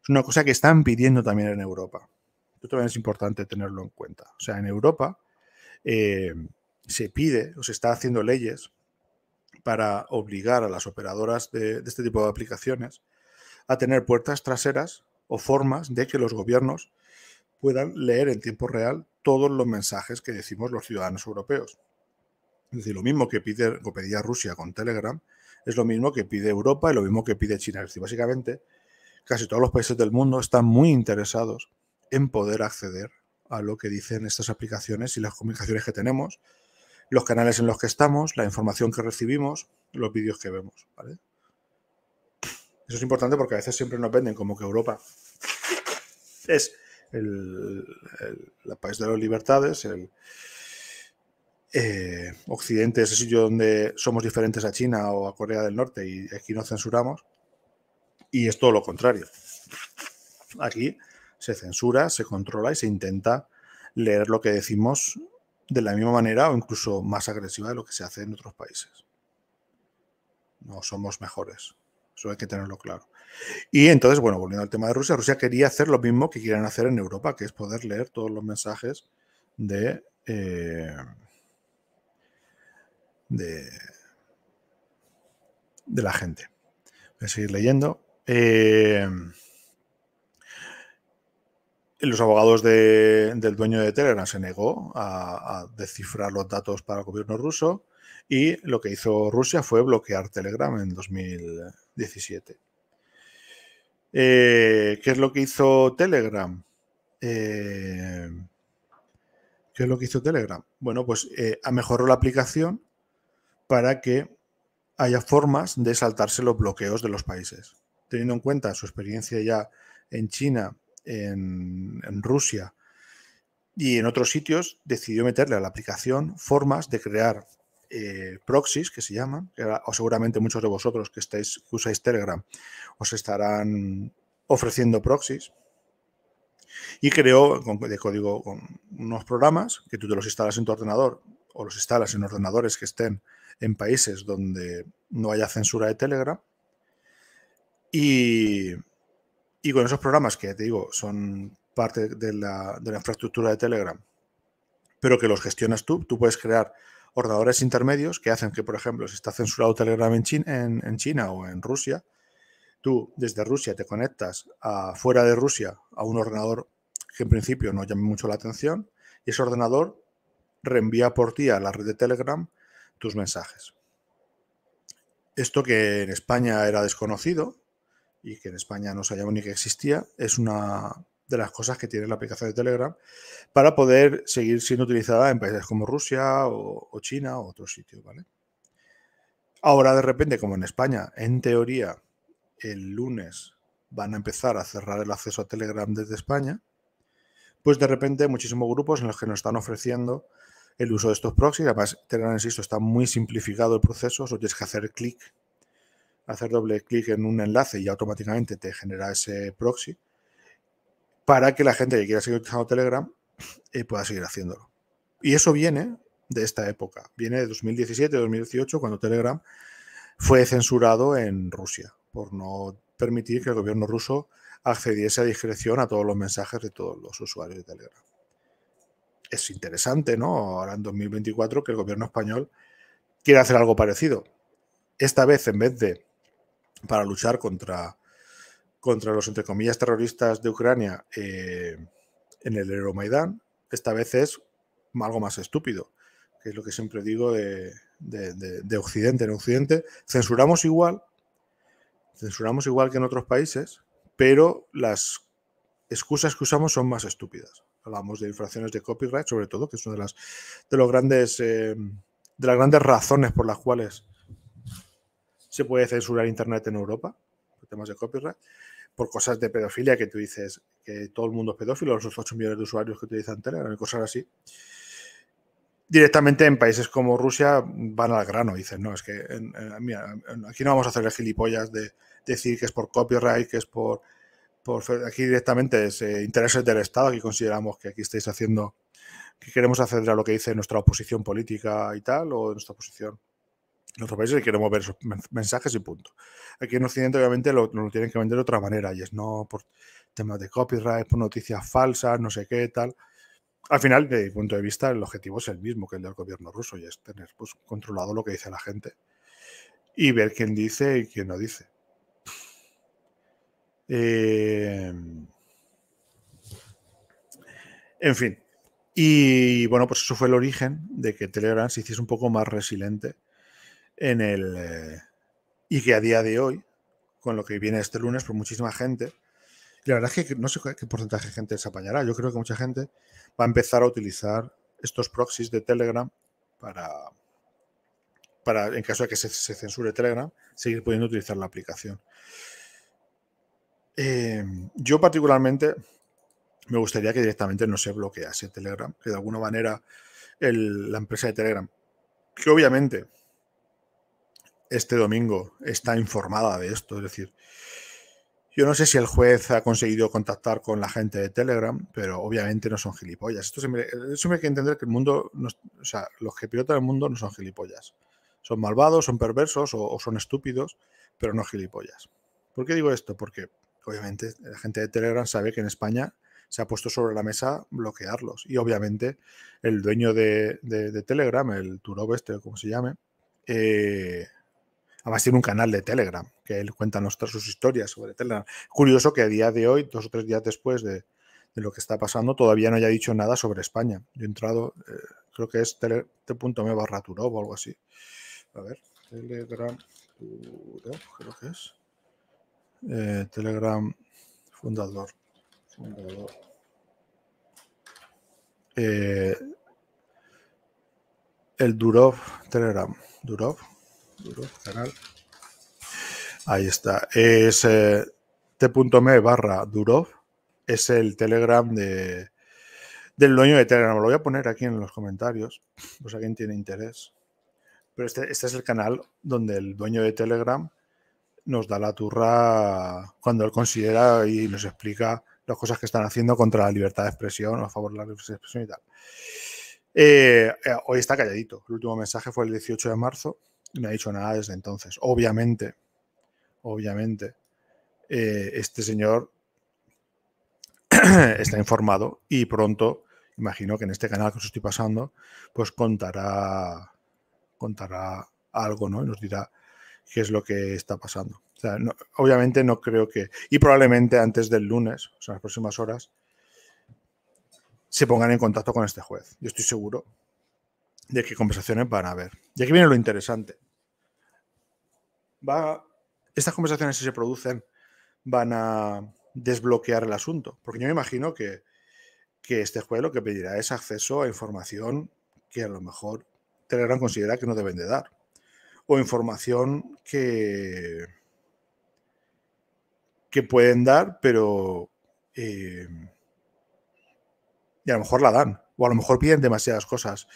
es una cosa que están pidiendo también en Europa. Esto también es importante tenerlo en cuenta. O sea, en Europa eh, se pide o se está haciendo leyes para obligar a las operadoras de, este tipo de aplicaciones a tener puertas traseras o formas de que los gobiernos puedan leer en tiempo real todos los mensajes que decimos los ciudadanos europeos. Es decir, lo mismo que, pide, o pedía Rusia con Telegram, es lo mismo que pide Europa y lo mismo que pide China. Es decir, básicamente, casi todos los países del mundo están muy interesados en poder acceder a lo que dicen estas aplicaciones y las comunicaciones que tenemos los canales en los que estamos, la información que recibimos, los vídeos que vemos. Eso es importante porque a veces siempre nos venden como que Europa es el, país de las libertades, el eh, Occidente es el sitio donde somos diferentes a China o a Corea del Norte y aquí nos censuramos. Y es todo lo contrario. Aquí se censura, se controla y se intenta leer lo que decimos de la misma manera o incluso más agresiva de lo que se hace en otros países. No somos mejores. Eso hay que tenerlo claro. Y entonces, bueno, volviendo al tema de Rusia, Rusia quería hacer lo mismo que quieren hacer en Europa, que es poder leer todos los mensajes de, eh, de, de, la gente. Voy a seguir leyendo. Eh, los abogados del dueño de Telegram se negó a, descifrar los datos para el gobierno ruso y lo que hizo Rusia fue bloquear Telegram en 2017. Eh, ¿Qué es lo que hizo Telegram? Eh, ¿Qué es lo que hizo Telegram? Bueno, pues eh, mejoró la aplicación para que haya formas de saltarse los bloqueos de los países. Teniendo en cuenta su experiencia ya en China en, Rusia y en otros sitios, decidió meterle a la aplicación formas de crear eh, proxies, que se llaman, o seguramente muchos de vosotros que, estáis, usáis Telegram os estarán ofreciendo proxies. Y creó de código con unos programas que tú te los instalas en tu ordenador o los instalas en ordenadores que estén en países donde no haya censura de Telegram. Y, y con esos programas que, te digo, son parte de la, infraestructura de Telegram, pero que los gestionas tú, tú puedes crear ordenadores intermedios que hacen que, por ejemplo, si está censurado Telegram en China, o en Rusia, tú desde Rusia te conectas a, fuera de Rusia a un ordenador que en principio no llame mucho la atención y ese ordenador reenvía por ti a la red de Telegram tus mensajes. Esto que en España era desconocido, y que en España no se sabíamos ni que existía, es una de las cosas que tiene la aplicación de Telegram para poder seguir siendo utilizada en países como Rusia o, China o otros sitios, ¿vale? Ahora de repente, como en España, en teoría, el lunes van a empezar a cerrar el acceso a Telegram desde España, pues de repente muchísimos grupos en los que nos están ofreciendo el uso de estos proxies. Además, Telegram, insisto, está muy simplificado el proceso, solo tienes que hacer clic hacer doble clic en un enlace y automáticamente te genera ese proxy para que la gente que quiera seguir utilizando Telegram eh, pueda seguir haciéndolo. Y eso viene de esta época, viene de 2017-2018, cuando Telegram fue censurado en Rusia por no permitir que el gobierno ruso accediese a discreción a todos los mensajes de todos los usuarios de Telegram. Es interesante, ¿no? Ahora en 2024 que el gobierno español quiere hacer algo parecido. Esta vez, en vez de para luchar contra, contra los, entre comillas, terroristas de Ucrania eh, en el Euromaidán, esta vez es algo más estúpido, que es lo que siempre digo de, Occidente. En Occidente censuramos igual, censuramos igual que en otros países, pero las excusas que usamos son más estúpidas. Hablamos de infracciones de copyright, sobre todo, que es una de las de los grandes eh, de las grandes razones por las cuales se puede censurar Internet en Europa por temas de copyright, por cosas de pedofilia que tú dices que todo el mundo es pedófilo, los 8 millones de usuarios que utilizan Telegram, cosas así. Directamente en países como Rusia van al grano, dicen, no, es que aquí no vamos a hacer las gilipollas de, decir que es por copyright, que es por, aquí directamente es eh, intereses del Estado, que consideramos que aquí estáis haciendo, que queremos acceder a lo que dice nuestra oposición política y tal, o nuestra oposición en países queremos ver esos mensajes y punto. Aquí en Occidente obviamente lo, tienen que vender de otra manera y es no por temas de copyright, por noticias falsas, no sé qué, tal. Al final, desde mi punto de vista, el objetivo es el mismo que el del gobierno ruso y es tener pues, controlado lo que dice la gente y ver quién dice y quién no dice. Em, en fin. Y bueno, pues eso fue el origen de que Telegram se hiciese un poco más resiliente en el eh, y que a día de hoy, con lo que viene este lunes, por pues muchísima gente, y la verdad es que no sé qué porcentaje de gente se apañará. Yo creo que mucha gente va a empezar a utilizar estos proxies de Telegram para, para en caso de que se, censure Telegram, seguir pudiendo utilizar la aplicación. Em, yo particularmente me gustaría que directamente no se bloquease Telegram, que de alguna manera la empresa de Telegram, que obviamente este domingo está informada de esto. Es decir, yo no sé si el juez ha conseguido contactar con la gente de Telegram, pero obviamente no son gilipollas. Esto me eso hay que entender que el mundo, o sea, los que pilotan el mundo no son gilipollas. Son malvados, son perversos o, son estúpidos, pero no gilipollas. ¿Por qué digo esto? Porque obviamente la gente de Telegram sabe que en España se ha puesto sobre la mesa bloquearlos. Y obviamente el dueño de, Telegram, el Turov este, como se llame, eh, Además tiene un canal de Telegram, que él cuenta nuestras, sus historias sobre Telegram. Curioso que a día de hoy, dos o tres días después de, lo que está pasando, todavía no haya dicho nada sobre España. Yo he entrado, eh, creo que es tele.me barra Turov o algo así. A ver, Telegram creo que es. Eh, Telegram fundador. fundador. Eh, el Durov Telegram. Durov canal. Ahí está. Es eh, t.me barra Durov. Es el Telegram de, del dueño de Telegram. Lo voy a poner aquí en los comentarios, pues a quien tiene interés. Pero este, este es el canal donde el dueño de Telegram nos da la turra cuando él considera y nos explica las cosas que están haciendo contra la libertad de expresión o a favor de la libertad de expresión y tal. Eh, eh, hoy está calladito. El último mensaje fue el 18 de marzo no ha dicho nada desde entonces. Obviamente, obviamente, eh, este señor (clears throat) está informado y pronto, imagino que en este canal que os estoy pasando, pues contará, contará algo, ¿no? Y nos dirá qué es lo que está pasando. obviamente no creo que... Y probablemente antes del lunes, o sea, en las próximas horas, se pongan en contacto con este juez. Yo estoy seguro de qué conversaciones van a haber. Y aquí viene lo interesante. estas conversaciones, si se producen, van a desbloquear el asunto. Porque yo me imagino que, que este juez lo que pedirá es acceso a información que a lo mejor Telegram considera que no deben de dar. O información que, que pueden dar, pero... Eh, y a lo mejor la dan. O a lo mejor piden demasiadas cosas.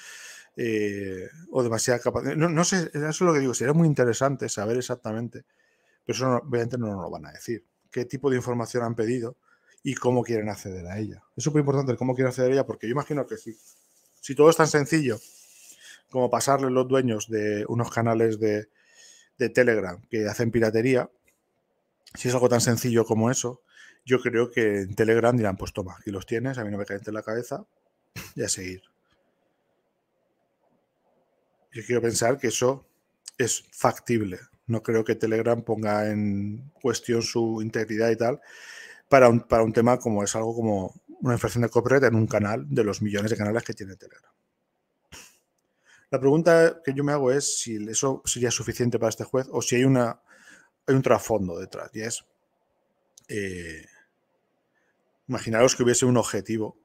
Eh, o demasiada capacidad. No, sé, eso es lo que digo, sería muy interesante saber exactamente, pero eso no, obviamente no nos lo van a decir, qué tipo de información han pedido y cómo quieren acceder a ella. Es súper importante cómo quieren acceder a ella, porque yo imagino que si, si todo es tan sencillo como pasarle los dueños de unos canales de, de Telegram que hacen piratería, si es algo tan sencillo como eso, yo creo que en Telegram dirán, pues toma, aquí los tienes, a mí no me cae en la cabeza, y a seguir yo quiero pensar que eso es factible. No creo que Telegram ponga en cuestión su integridad y tal para un, tema como es algo como una infracción de copyright en un canal de los millones de canales que tiene Telegram. La pregunta que yo me hago es si eso sería suficiente para este juez o si hay, una, un trasfondo detrás. Y es, eh, imaginaros que hubiese un objetivo,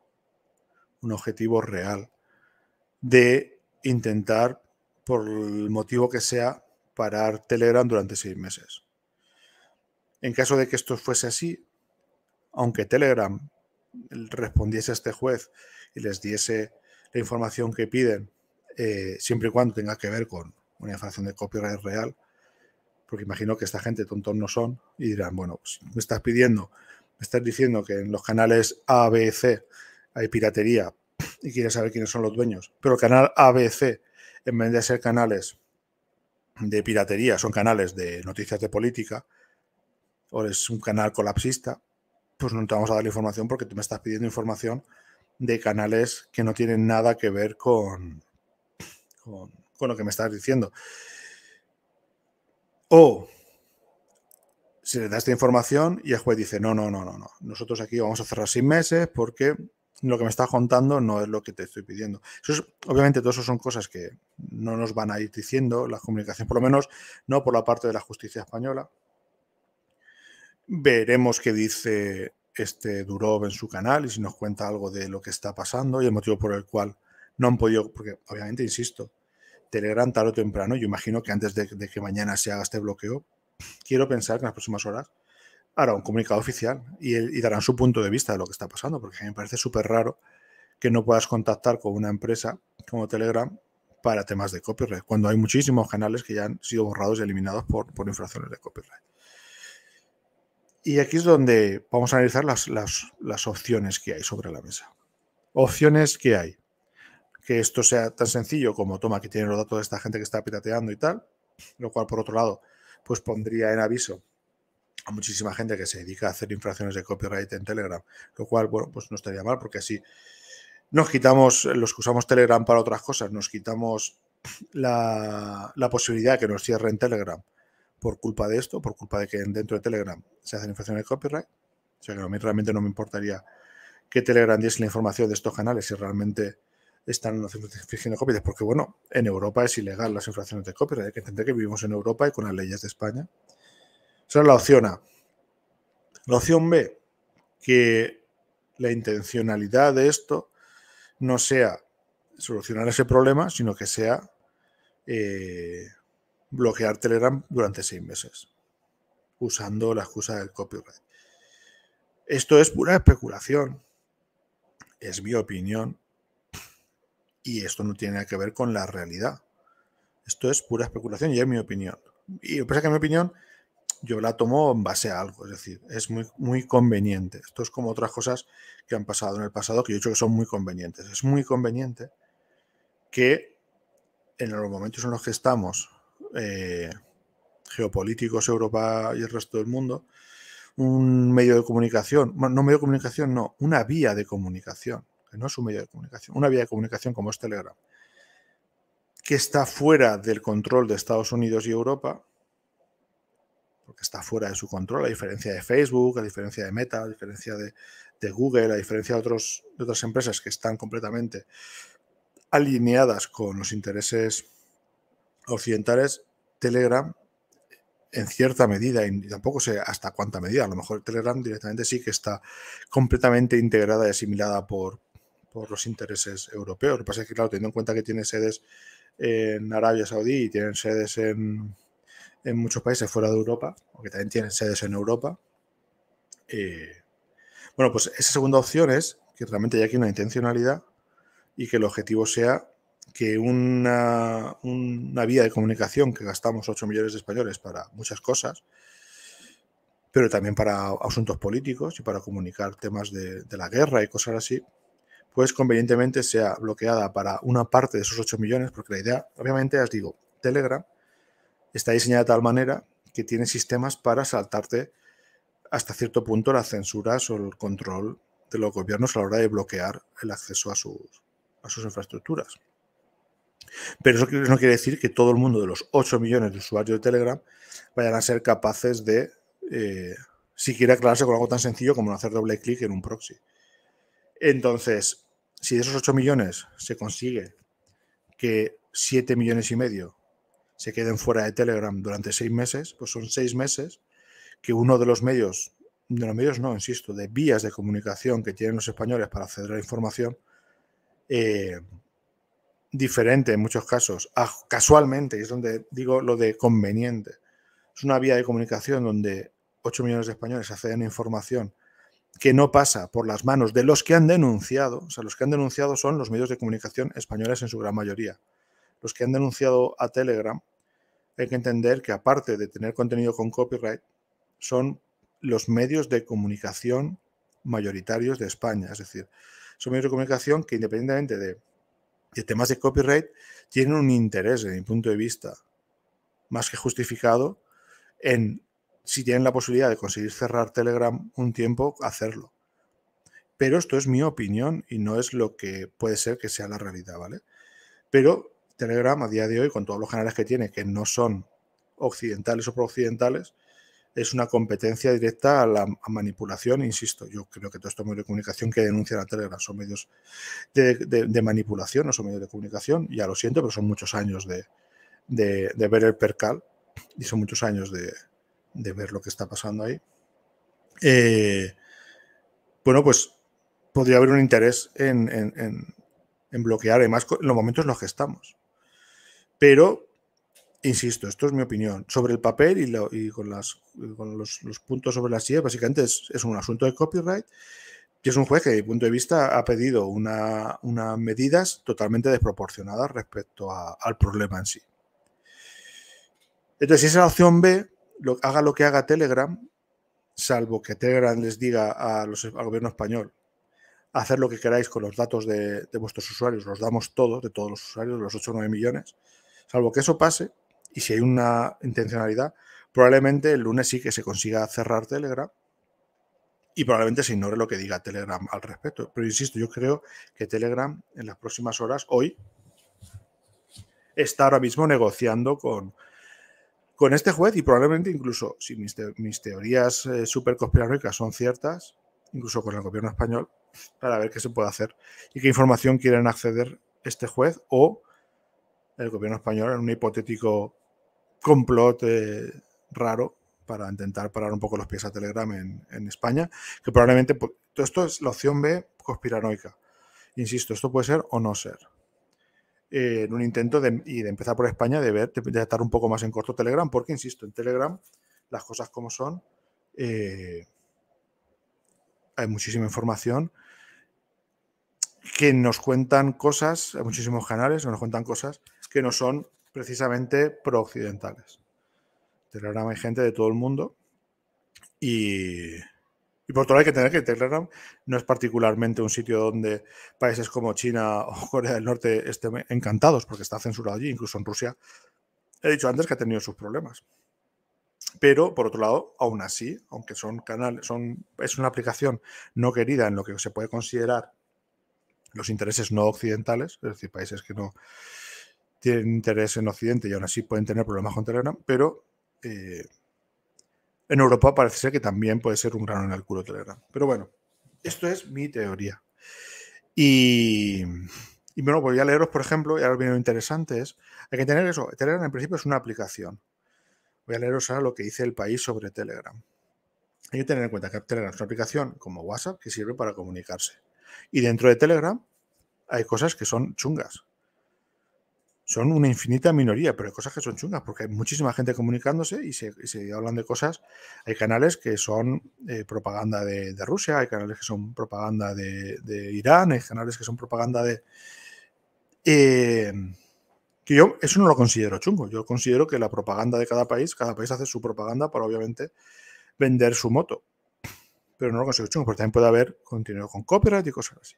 un objetivo real de intentar por el motivo que sea, parar Telegram durante seis meses. En caso de que esto fuese así, aunque Telegram respondiese a este juez y les diese la información que piden, eh, siempre y cuando tenga que ver con una infracción de copyright real, porque imagino que esta gente tontos no son y dirán, bueno, pues, me estás pidiendo, me estás diciendo que en los canales ABC hay piratería y quieres saber quiénes son los dueños, pero el canal ABC en vez de ser canales de piratería, son canales de noticias de política, o es un canal colapsista, pues no te vamos a dar la información porque tú me estás pidiendo información de canales que no tienen nada que ver con, con, lo que me estás diciendo. O se le da esta información y el juez dice, no, no, no, no, no. Nosotros aquí vamos a cerrar seis meses porque lo que me estás contando no es lo que te estoy pidiendo. obviamente, todo eso son cosas que no nos van a ir diciendo la comunicación, por lo menos no por la parte de la justicia española. Veremos qué dice este Durov en su canal y si nos cuenta algo de lo que está pasando y el motivo por el cual no han podido, porque obviamente, insisto, Telegram tarde o temprano, yo imagino que antes de que mañana se haga este bloqueo, quiero pensar que en las próximas horas hará un comunicado oficial y, darán su punto de vista de lo que está pasando, porque a mí me parece súper raro que no puedas contactar con una empresa como Telegram para temas de copyright, cuando hay muchísimos canales que ya han sido borrados y eliminados por, por infracciones de copyright. Y aquí es donde vamos a analizar las, las opciones que hay sobre la mesa. Opciones que hay. Que esto sea tan sencillo como toma que tiene los datos de esta gente que está pirateando y tal, lo cual por otro lado pues pondría en aviso a muchísima gente que se dedica a hacer infracciones de copyright en Telegram, lo cual, bueno, pues no estaría mal porque así nos quitamos, los que usamos Telegram para otras cosas, nos quitamos (sniffs) la, posibilidad de que nos cierren Telegram por culpa de esto, por culpa de que dentro de Telegram se hacen infracciones de copyright. O sea que a mí realmente no me importaría que Telegram diese la información de estos canales si realmente están haciendo infracciones porque bueno, en Europa es ilegal las infracciones de copyright, hay que entender que vivimos en Europa y con las leyes de España esa es la opción A. La opción B, que la intencionalidad de esto no sea solucionar ese problema, sino que sea eh, bloquear Telegram durante seis meses, usando la excusa del copyright. Esto es pura especulación, es mi opinión, y esto no tiene nada que ver con la realidad. Esto es pura especulación y es mi opinión. Y pasa que mi opinión yo la tomo en base a algo, es decir, es muy, muy conveniente. Esto es como otras cosas que han pasado en el pasado que yo he dicho que son muy convenientes. Es muy conveniente que en los momentos en los que estamos, eh, geopolíticos, Europa y el resto del mundo, un medio de comunicación, no medio de comunicación, no, una vía de comunicación, que no es un medio de comunicación, una vía de comunicación como es Telegram, que está fuera del control de Estados Unidos y Europa, porque está fuera de su control, a diferencia de Facebook, a diferencia de Meta, a diferencia de, Google, a diferencia de, otros, otras empresas que están completamente alineadas con los intereses occidentales, Telegram en cierta medida, y tampoco sé hasta cuánta medida, a lo mejor Telegram directamente sí que está completamente integrada y asimilada por, por los intereses europeos. Lo que pasa es que, claro, teniendo en cuenta que tiene sedes en Arabia Saudí y tienen sedes en, en muchos países fuera de Europa, aunque también tienen sedes en Europa. Eh, bueno, pues esa segunda opción es que realmente haya aquí una intencionalidad y que el objetivo sea que una, una, vía de comunicación que gastamos 8 millones de españoles para muchas cosas, pero también para asuntos políticos y para comunicar temas de, de la guerra y cosas así, pues convenientemente sea bloqueada para una parte de esos 8 millones, porque la idea, obviamente, ya os digo, Telegram está diseñada de tal manera que tiene sistemas para saltarte hasta cierto punto las censuras o el control de los gobiernos a la hora de bloquear el acceso a sus, a sus infraestructuras. Pero eso no quiere decir que todo el mundo de los 8 millones de usuarios de Telegram vayan a ser capaces de eh, si quiere aclararse con algo tan sencillo como no hacer doble clic en un proxy. Entonces, si de esos 8 millones se consigue que 7 millones y medio se queden fuera de Telegram durante seis meses, pues son seis meses que uno de los medios, de los medios no, insisto, de vías de comunicación que tienen los españoles para acceder a la información, eh, diferente en muchos casos, casualmente, y es donde digo lo de conveniente, es una vía de comunicación donde 8 millones de españoles acceden a información que no pasa por las manos de los que han denunciado, o sea, los que han denunciado son los medios de comunicación españoles en su gran mayoría los que han denunciado a Telegram, hay que entender que aparte de tener contenido con copyright, son los medios de comunicación mayoritarios de España. Es decir, son medios de comunicación que independientemente de, temas de copyright, tienen un interés, desde mi punto de vista, más que justificado, en si tienen la posibilidad de conseguir cerrar Telegram un tiempo, hacerlo. Pero esto es mi opinión y no es lo que puede ser que sea la realidad, ¿vale? Pero Telegram a día de hoy, con todos los canales que tiene, que no son occidentales o prooccidentales, es una competencia directa a la manipulación, insisto, yo creo que todos estos medios de comunicación que denuncian a Telegram son medios de, manipulación, no son medios de comunicación, ya lo siento, pero son muchos años de, ver el percal y son muchos años de, ver lo que está pasando ahí. Eh, bueno, pues podría haber un interés en, bloquear, además, en los momentos en los que estamos. Pero, insisto, esto es mi opinión. Sobre el papel y, con, los, puntos sobre las sillas, básicamente es, un asunto de copyright. Y es un juez que, desde mi punto de vista, ha pedido unas medidas totalmente desproporcionadas respecto al problema en sí. Entonces, si es la opción B, haga lo que haga Telegram, salvo que Telegram les diga a los, al gobierno español, hacer lo que queráis con los datos de, de, vuestros usuarios, los damos todos, de todos los usuarios, los 8 o 9 millones, Salvo que eso pase, y si hay una intencionalidad, probablemente el lunes sí que se consiga cerrar Telegram y probablemente se ignore lo que diga Telegram al respecto. Pero insisto, yo creo que Telegram en las próximas horas, hoy, está ahora mismo negociando con, con este juez y probablemente incluso, si mis, teorías eh, super conspiranoicas son ciertas, incluso con el gobierno español, para ver qué se puede hacer y qué información quieren acceder este juez o el gobierno español en un hipotético complot raro para intentar parar un poco los pies a Telegram en, España, que probablemente pues, todo esto es la opción B conspiranoica. Insisto, esto puede ser o no ser. Eh, en un intento de, y de empezar por España, de, ver, de estar un poco más en corto Telegram, porque, insisto, en Telegram las cosas como son, eh, hay muchísima información que nos cuentan cosas, hay muchísimos canales que nos cuentan cosas que no son precisamente pro-occidentales. Telegram hay gente de todo el mundo y, y por todo hay que tener que Telegram no es particularmente un sitio donde países como China o (laughs) Corea del Norte estén encantados porque está censurado allí, incluso en Rusia. He dicho antes que ha tenido sus problemas. Pero, por otro lado, aún así, aunque son canales, son, es una aplicación no querida en lo que se puede considerar los intereses no occidentales, es decir, países que no, tienen interés en Occidente y aún así pueden tener problemas con Telegram, pero eh, en Europa parece ser que también puede ser un grano en el culo Telegram. Pero bueno, esto es mi teoría. Y, y bueno, voy a leeros, por ejemplo, y ahora viene lo interesante, es, hay que tener eso, Telegram en principio es una aplicación. Voy a leeros ahora lo que dice el país sobre Telegram. Hay que tener en cuenta que Telegram es una aplicación como WhatsApp que sirve para comunicarse. Y dentro de Telegram hay cosas que son chungas son una infinita minoría, pero hay cosas que son chungas, porque hay muchísima gente comunicándose y se, hablan de cosas. Hay canales que son eh, propaganda de, Rusia, hay canales que son propaganda de, Irán, hay canales que son propaganda de... Eh, que yo eso no lo considero chungo, yo considero que la propaganda de cada país, cada país hace su propaganda para obviamente vender su moto, pero no lo considero chungo, porque también puede haber contenido con copyright y cosas así.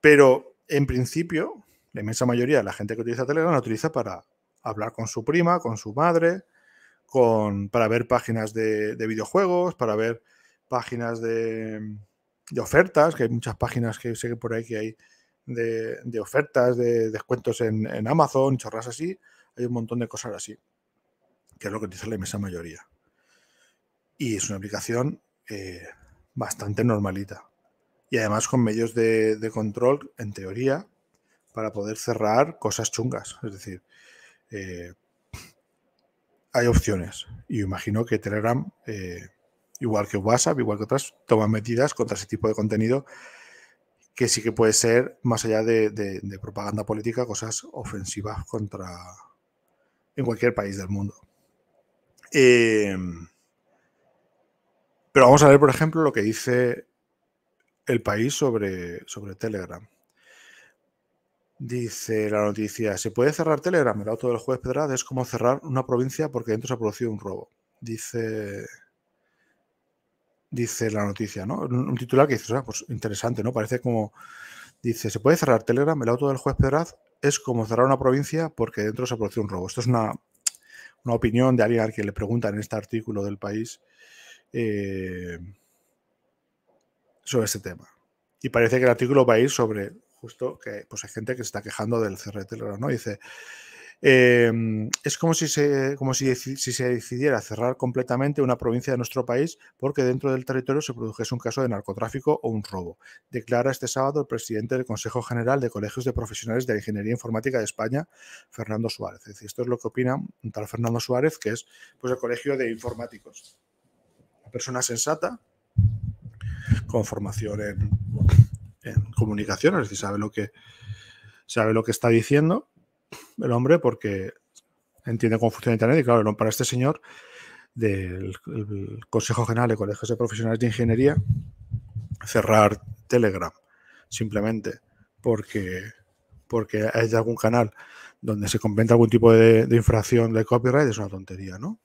Pero en principio, la inmensa mayoría de la gente que utiliza Telegram la utiliza para hablar con su prima, con su madre, con, para ver páginas de, videojuegos, para ver páginas de, ofertas, que hay muchas páginas que sé que por ahí que hay de, ofertas, de descuentos en, Amazon, chorras así, hay un montón de cosas así, que es lo que utiliza la inmensa mayoría. Y es una aplicación eh, bastante normalita. Y además con medios de control, en teoría, para poder cerrar cosas chungas. Es decir, eh, hay opciones. Y imagino que Telegram, eh, igual que WhatsApp, igual que otras, toman medidas contra ese tipo de contenido que sí que puede ser, más allá de, propaganda política, cosas ofensivas contra en cualquier país del mundo. Em, pero vamos a ver, por ejemplo, lo que dice el país sobre, sobre Telegram. Dice la noticia, ¿se puede cerrar Telegram? El auto del juez Pedraz es como cerrar una provincia porque dentro se ha producido un robo. Dice, dice la noticia, ¿no? Un titular que dice, ah, pues interesante, ¿no? Parece como, dice, ¿se puede cerrar Telegram? El auto del juez Pedraz es como cerrar una provincia porque dentro se ha producido un robo. Esto es una, una opinión de alguien al que le preguntan en este artículo del país eh, sobre este tema. Y parece que el artículo va a ir sobre justo que pues hay gente que se está quejando del cierre de ¿no? dice, em, es como si se, como si, se decidiera cerrar completamente una provincia de nuestro país porque dentro del territorio se produjese un caso de narcotráfico o un robo, declara este sábado el presidente del Consejo General de Colegios de Profesionales de la Ingeniería Informática de España, Fernando Suárez. decir, esto es lo que opina tal Fernando Suárez, que es pues, el Colegio de Informáticos. Una persona sensata, con formación en en comunicaciones, es decir, sabe lo que sabe lo que está diciendo el hombre porque entiende cómo funciona Internet y claro, para este señor del Consejo General de Colegios de Profesionales de Ingeniería cerrar Telegram simplemente porque porque hay algún canal donde se comenta algún tipo de, de infracción de copyright es una tontería, ¿no?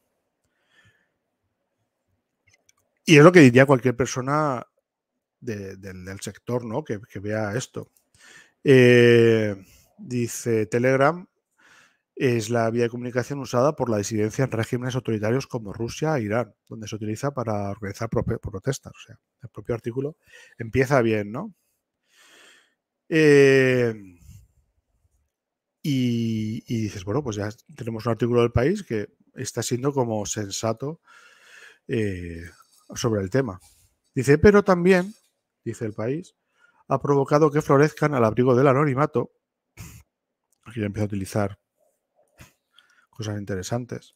Y es lo que diría cualquier persona del, sector, ¿no? Que, vea esto. Eh, dice Telegram es la vía de comunicación usada por la disidencia en regímenes autoritarios como Rusia e Irán, donde se utiliza para organizar protestas. O sea, el propio artículo empieza bien, ¿no? Eh, y, dices, bueno, pues ya tenemos un artículo del país que está siendo como sensato eh, sobre el tema. Dice, pero también dice el país, ha provocado que florezcan al abrigo del anonimato. Aquí ya empiezo a utilizar cosas interesantes.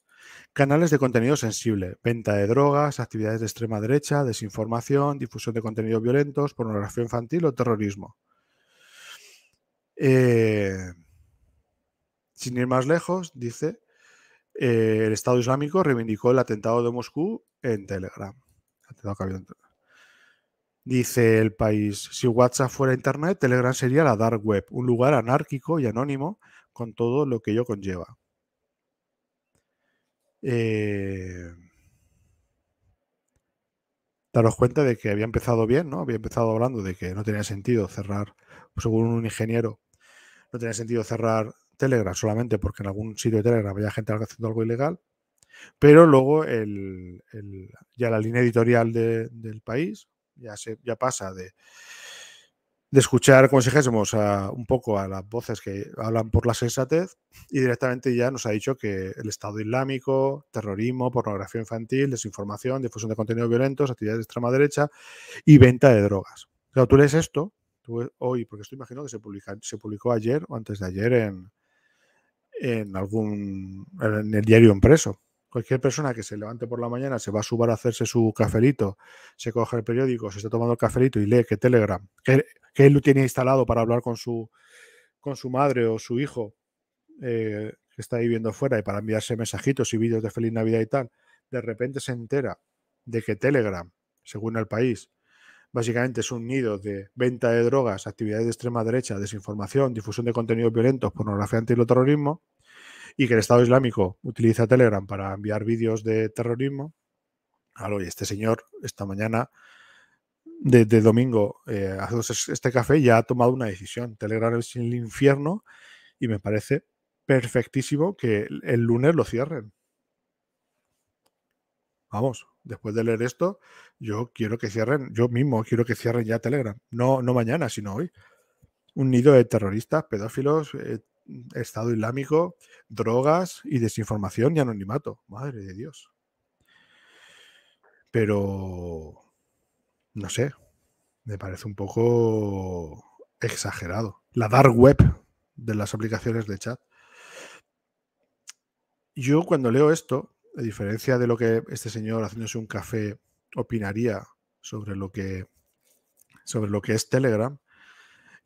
Canales de contenido sensible, venta de drogas, actividades de extrema derecha, desinformación, difusión de contenidos violentos, pornografía infantil o terrorismo. Eh, sin ir más lejos, dice, eh, el Estado Islámico reivindicó el atentado de Moscú en Telegram. Atentado Dice el país, si WhatsApp fuera Internet, Telegram sería la Dark Web, un lugar anárquico y anónimo con todo lo que ello conlleva. Eh, daros cuenta de que había empezado bien, ¿no? Había empezado hablando de que no tenía sentido cerrar, según un ingeniero, no tenía sentido cerrar Telegram solamente porque en algún sitio de Telegram había gente haciendo algo ilegal. Pero luego el, ya la línea editorial del país, ya, se, ya pasa de, de escuchar, como dijésemos, un poco a las voces que hablan por la sensatez y directamente ya nos ha dicho que el Estado Islámico, terrorismo, pornografía infantil, desinformación, difusión de contenidos violentos, actividades de extrema derecha y venta de drogas. Claro, tú lees esto hoy, porque esto imagino que se, publica, se publicó ayer o antes de ayer en, en algún en el diario impreso. Cualquier persona que se levante por la mañana, se va a subar a hacerse su cafelito, se coge el periódico, se está tomando el cafelito y lee que Telegram, que, él lo tiene instalado para hablar con su, con su madre o su hijo, eh, que está viviendo fuera y para enviarse mensajitos y vídeos de Feliz Navidad y tal, de repente se entera de que Telegram, según el país, básicamente es un nido de venta de drogas, actividades de extrema derecha, desinformación, difusión de contenidos violentos, pornografía antiterrorismo, y que el Estado Islámico utiliza Telegram para enviar vídeos de terrorismo, y este señor esta mañana de, domingo eh, este café ya ha tomado una decisión. Telegram es el infierno y me parece perfectísimo que el lunes lo cierren. Vamos, después de leer esto, yo quiero que cierren, yo mismo quiero que cierren ya Telegram. No, no mañana, sino hoy. Un nido de terroristas, pedófilos, eh, Estado Islámico, drogas y desinformación y anonimato. Madre de Dios. Pero, no sé, me parece un poco exagerado. La dark web de las aplicaciones de chat. Yo cuando leo esto, a diferencia de lo que este señor haciéndose un café opinaría sobre lo que sobre lo que es Telegram,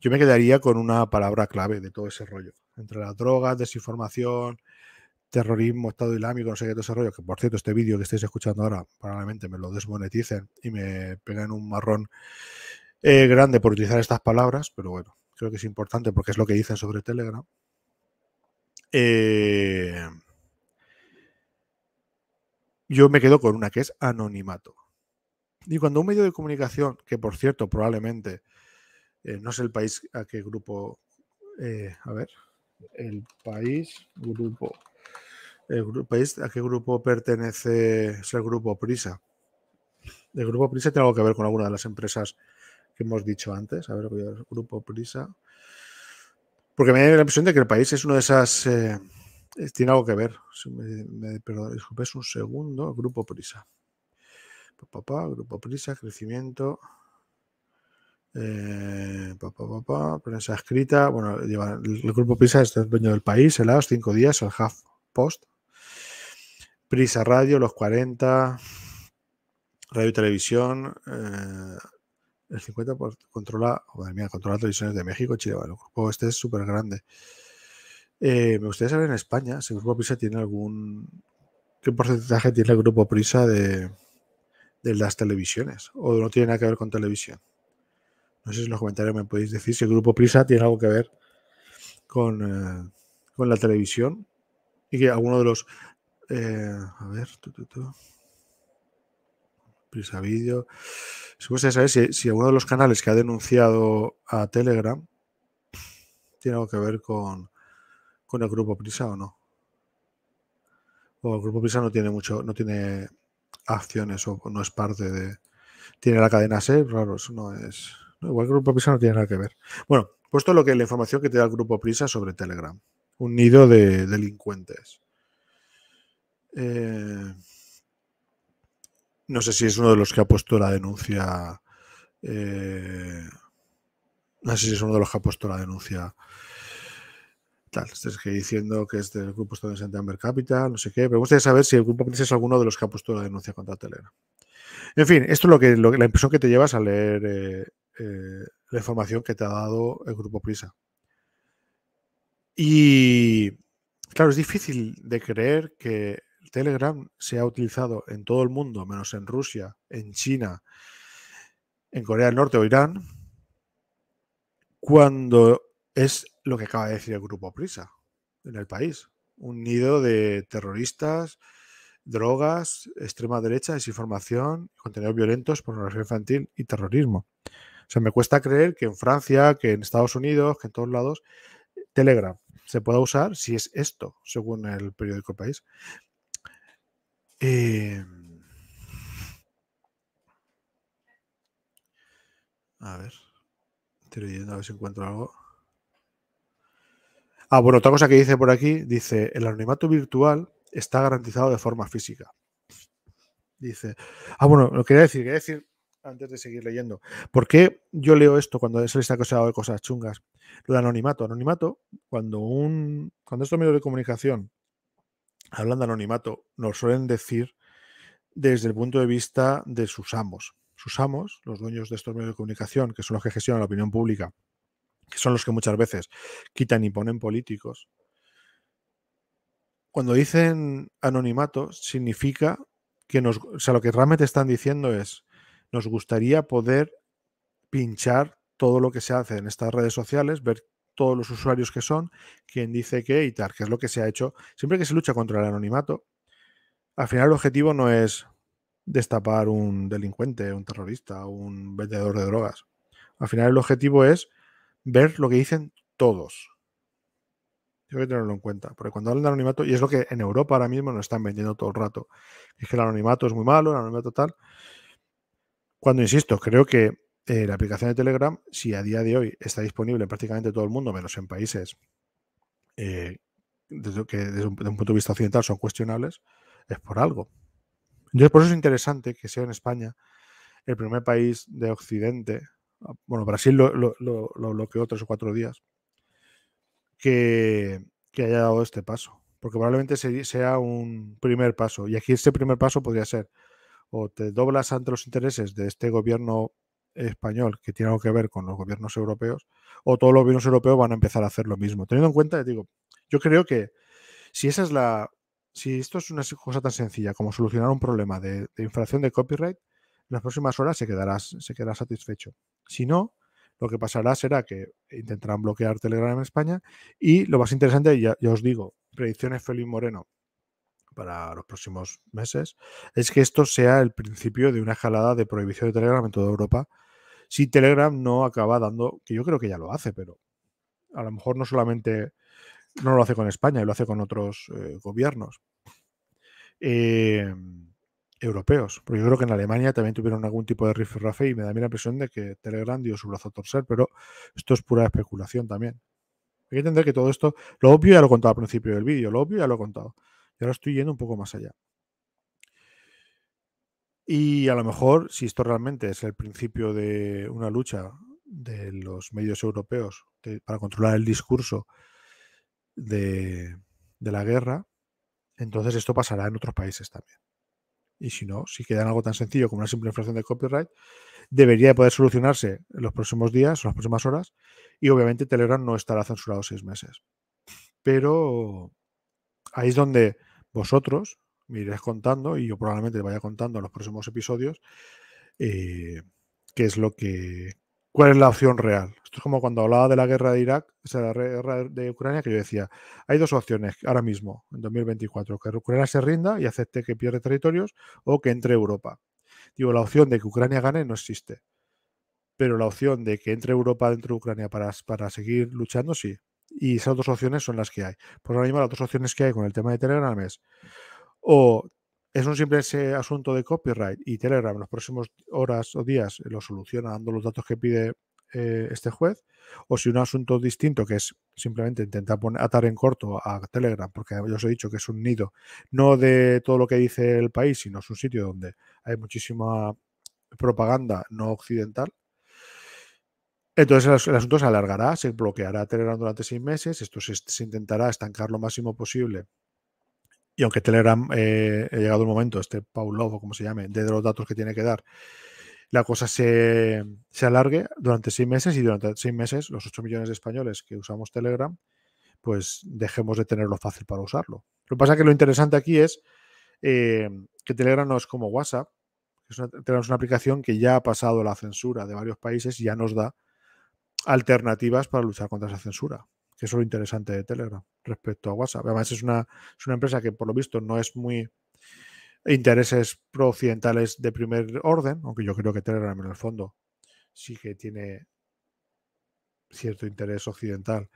yo me quedaría con una palabra clave de todo ese rollo. Entre las drogas, desinformación, terrorismo, Estado Islámico, no sé qué, todo ese Que por cierto, este vídeo que estáis escuchando ahora probablemente me lo desmoneticen y me peguen un marrón eh, grande por utilizar estas palabras, pero bueno, creo que es importante porque es lo que dicen sobre Telegram. Eh, yo me quedo con una que es anonimato. Y cuando un medio de comunicación, que por cierto probablemente eh, no sé el país a qué grupo. Eh, a ver. El país, grupo. El grupo, país, ¿a qué grupo pertenece? Es el grupo Prisa. El grupo Prisa tiene algo que ver con alguna de las empresas que hemos dicho antes. A ver, voy grupo Prisa. Porque me da la impresión de que el país es uno de esas. Eh, tiene algo que ver. Si me, me, un segundo. Grupo Prisa. Papá, grupo Prisa, crecimiento. Eh, prensa escrita. Bueno, el, grupo Prisa es el dueño del país, el AOS, cinco días, el Half Post. Prisa Radio, los 40. Radio y televisión. Eh, el 50 por, controla, oh, madre mía, controla televisiones de México, Chile. el grupo este es súper grande. Eh, me gustaría saber en España si el grupo Prisa tiene algún. ¿Qué porcentaje tiene el grupo Prisa de, de las televisiones? ¿O no tiene nada que ver con televisión? No sé si en los comentarios me podéis decir si el grupo Prisa tiene algo que ver con, eh, la televisión y que alguno de los. Eh, a ver, Prisa Video. Si saber si, alguno de los canales que ha denunciado a Telegram tiene algo que ver con, con el grupo Prisa o no. O el grupo Prisa no tiene mucho, no tiene acciones o no es parte de. Tiene la cadena SER, claro, eso no es. Igual el Grupo Prisa no tiene nada que ver. Bueno, puesto lo que la información que te da el Grupo Prisa sobre Telegram. Un nido de delincuentes. Eh, no sé si es uno de los que ha puesto la denuncia. Eh, no sé si es uno de los que ha puesto la denuncia. Tal, este diciendo que es este del grupo está Amber Capital, no sé qué. pero Me gustaría saber si el grupo Prisa es alguno de los que ha puesto la denuncia contra Telegram. En fin, esto es lo que, la impresión que te llevas a leer eh, eh, la información que te ha dado el grupo Prisa. Y claro, es difícil de creer que Telegram se ha utilizado en todo el mundo, menos en Rusia, en China, en Corea del Norte o Irán, cuando es lo que acaba de decir el grupo Prisa en el país. Un nido de terroristas, drogas, extrema derecha, desinformación, contenidos violentos, pornografía infantil y terrorismo. O sea, me cuesta creer que en Francia, que en Estados Unidos, que en todos lados, eh, Telegram se pueda usar si es esto, según el periódico el País. Em, a ver, a ver si encuentro algo. Ah, bueno, otra cosa que dice por aquí, dice, el anonimato virtual está garantizado de forma física. Dice, ah, bueno, lo quería decir, quería decir antes de seguir leyendo. ¿Por qué yo leo esto cuando les ha acosado de cosas chungas? Lo de anonimato. Anonimato, cuando un. Cuando estos medios de comunicación hablan de anonimato, nos suelen decir desde el punto de vista de sus amos. Sus amos, los dueños de estos medios de comunicación, que son los que gestionan la opinión pública, que son los que muchas veces quitan y ponen políticos. Cuando dicen anonimato, significa que nos. O sea, lo que realmente están diciendo es nos gustaría poder pinchar todo lo que se hace en estas redes sociales, ver todos los usuarios que son, quién dice qué y tal, que es lo que se ha hecho. Siempre que se lucha contra el anonimato, al final el objetivo no es destapar un delincuente, un terrorista, un vendedor de drogas. Al final el objetivo es ver lo que dicen todos. Tengo que tenerlo en cuenta, porque cuando hablan de anonimato, y es lo que en Europa ahora mismo nos están vendiendo todo el rato, es que el anonimato es muy malo, el anonimato tal, cuando, insisto, creo que eh, la aplicación de Telegram, si a día de hoy está disponible en prácticamente todo el mundo, menos en países eh, que desde un, punto de vista occidental son cuestionables, es por algo. Entonces, por eso es interesante que sea en España el primer país de Occidente, ah, bueno, Brasil lo, lo, bloqueó tres o cuatro días, que, haya dado este paso, porque probablemente sea un primer paso. Y aquí este primer paso podría ser o te doblas ante los intereses de este gobierno español que tiene algo que ver con los gobiernos europeos, o todos los gobiernos europeos van a empezar a hacer lo mismo. Teniendo en cuenta, digo, yo creo que si esa es la. Si esto es una cosa tan sencilla como solucionar un problema de, infracción de copyright, en las próximas horas se se quedará satisfecho. Si no, lo que pasará será que intentarán bloquear Telegram en España y lo más interesante, ya, ya os digo, predicciones Feliz Moreno para los próximos meses, es que esto sea el principio de una escalada de prohibición de Telegram en toda Europa, si Telegram no acaba dando, que yo creo que ya lo hace, pero a lo mejor no solamente no lo hace con España, lo hace con otros eh, gobiernos eh, europeos. Porque yo creo que en Alemania también tuvieron algún tipo de rifirrafe y me da a mí la impresión de que Telegram dio su brazo a torcer, pero esto es pura especulación también. Hay que entender que todo esto, lo obvio ya lo he contado al principio del vídeo, lo obvio ya lo he contado. Y ahora estoy yendo un poco más allá. Y a lo mejor, si esto realmente es el principio de una lucha de los medios europeos para controlar el discurso de, de, la guerra, entonces esto pasará en otros países también. Y si no, si queda en algo tan sencillo como una simple infracción de copyright, debería poder solucionarse en los próximos días o las próximas horas. Y obviamente Telegram no estará censurado seis meses. Pero ahí es donde vosotros me iréis contando y yo probablemente vaya contando en los próximos episodios eh, qué es lo que, cuál es la opción real. Esto es como cuando hablaba de la guerra de Irak, o la guerra de Ucrania, que yo decía, hay dos opciones ahora mismo, en 2024, que Ucrania se rinda y acepte que pierde territorios o que entre Europa. Digo, la opción de que Ucrania gane no existe, pero la opción de que entre Europa dentro de Ucrania para, para seguir luchando sí. Y esas dos opciones son las que hay. Por lo mismo las dos opciones que hay con el tema de Telegram es o es un simple ese asunto de copyright y Telegram en las próximas horas o días lo soluciona dando los datos que pide eh, este juez, o si un asunto distinto que es simplemente intentar poner, atar en corto a Telegram, porque yo os he dicho que es un nido, no de todo lo que dice el país, sino es un sitio donde hay muchísima propaganda no occidental, entonces el, asunto se alargará, se bloqueará Telegram durante seis meses, esto se, intentará estancar lo máximo posible. Y aunque Telegram, eh, ha llegado el momento, este Love o como se llame, de los datos que tiene que dar, la cosa se, alargue durante seis meses y durante seis meses los 8 millones de españoles que usamos Telegram, pues dejemos de tenerlo fácil para usarlo. Lo que pasa es que lo interesante aquí es eh, que Telegram no es como WhatsApp. Telegram es una aplicación que ya ha pasado la censura de varios países y ya nos da alternativas para luchar contra esa censura, que es lo interesante de Telegram respecto a WhatsApp. Además, es una, es una empresa que por lo visto no es muy intereses pro-occidentales de primer orden, aunque yo creo que Telegram en el fondo sí que tiene cierto interés occidental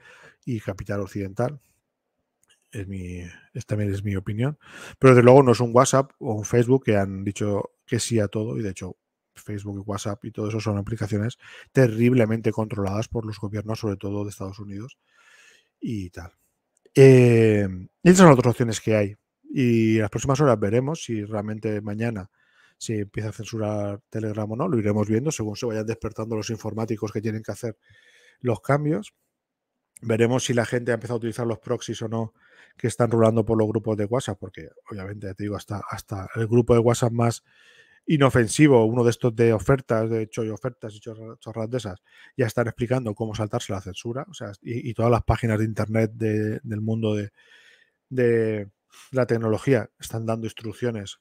y capital occidental. Es mi, esta también es mi opinión. Pero desde luego no es un WhatsApp o un Facebook que han dicho que sí a todo y de hecho Facebook y WhatsApp y todo eso son aplicaciones terriblemente controladas por los gobiernos, sobre todo de Estados Unidos y tal. Eh, esas son las otras opciones que hay. Y en las próximas horas veremos si realmente mañana se empieza a censurar Telegram o no. Lo iremos viendo según se vayan despertando los informáticos que tienen que hacer los cambios. Veremos si la gente ha empezado a utilizar los proxies o no que están rulando por los grupos de WhatsApp, porque obviamente, te digo, hasta, hasta el grupo de WhatsApp más inofensivo, uno de estos de ofertas, de hecho, y ofertas y chorras de esas, ya están explicando cómo saltarse la censura, o sea, y, todas las páginas de internet del mundo de, la tecnología están dando instrucciones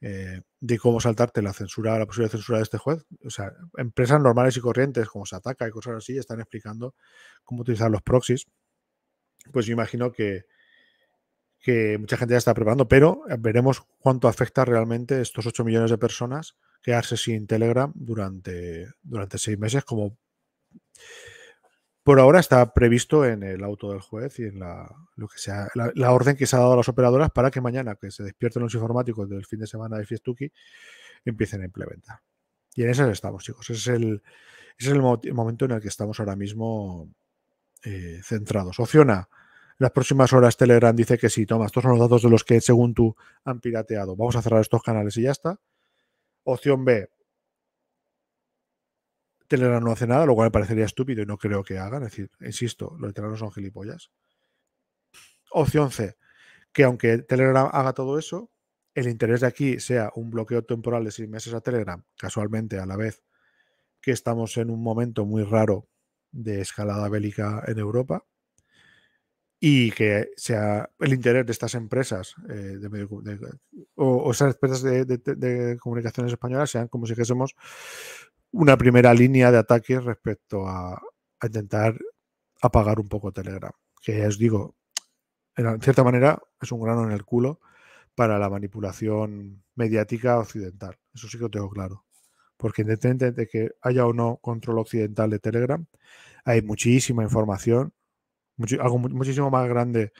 eh, de cómo saltarte la censura, la posible censura de este juez. O sea, empresas normales y corrientes como se ataca y cosas así están explicando cómo utilizar los proxies. Pues yo imagino que, que mucha gente ya está preparando, pero eh, veremos cuánto afecta realmente estos 8 millones de personas quedarse sin Telegram durante, durante seis meses, como por ahora está previsto en el auto del juez y en la, lo que sea, la, orden que se ha dado a las operadoras para que mañana, que se despierten los informáticos del fin de semana de Fiestuki, empiecen a implementar. Y en eso estamos, chicos. Ese es el, es el momento en el que estamos ahora mismo eh, centrados. Opción A, las próximas horas Telegram dice que sí, toma, estos son los datos de los que según tú han pirateado. Vamos a cerrar estos canales y ya está. Opción B. Telegram no hace nada, lo cual me parecería estúpido y no creo que hagan. Es decir, insisto, los italianos son gilipollas. Opción C. Que aunque Telegram haga todo eso, el interés de aquí sea un bloqueo temporal de seis meses a Telegram, casualmente a la vez que estamos en un momento muy raro de escalada bélica en Europa y que sea el interés de estas empresas eh, de, o, esas empresas de, comunicaciones españolas sean como si fuésemos una primera línea de ataque respecto a, a intentar apagar un poco Telegram. Que ya os digo, en cierta manera es un grano en el culo para la manipulación mediática occidental. Eso sí que lo tengo claro. Porque independientemente de que haya o no control occidental de Telegram, hay muchísima información algo muchísimo más grande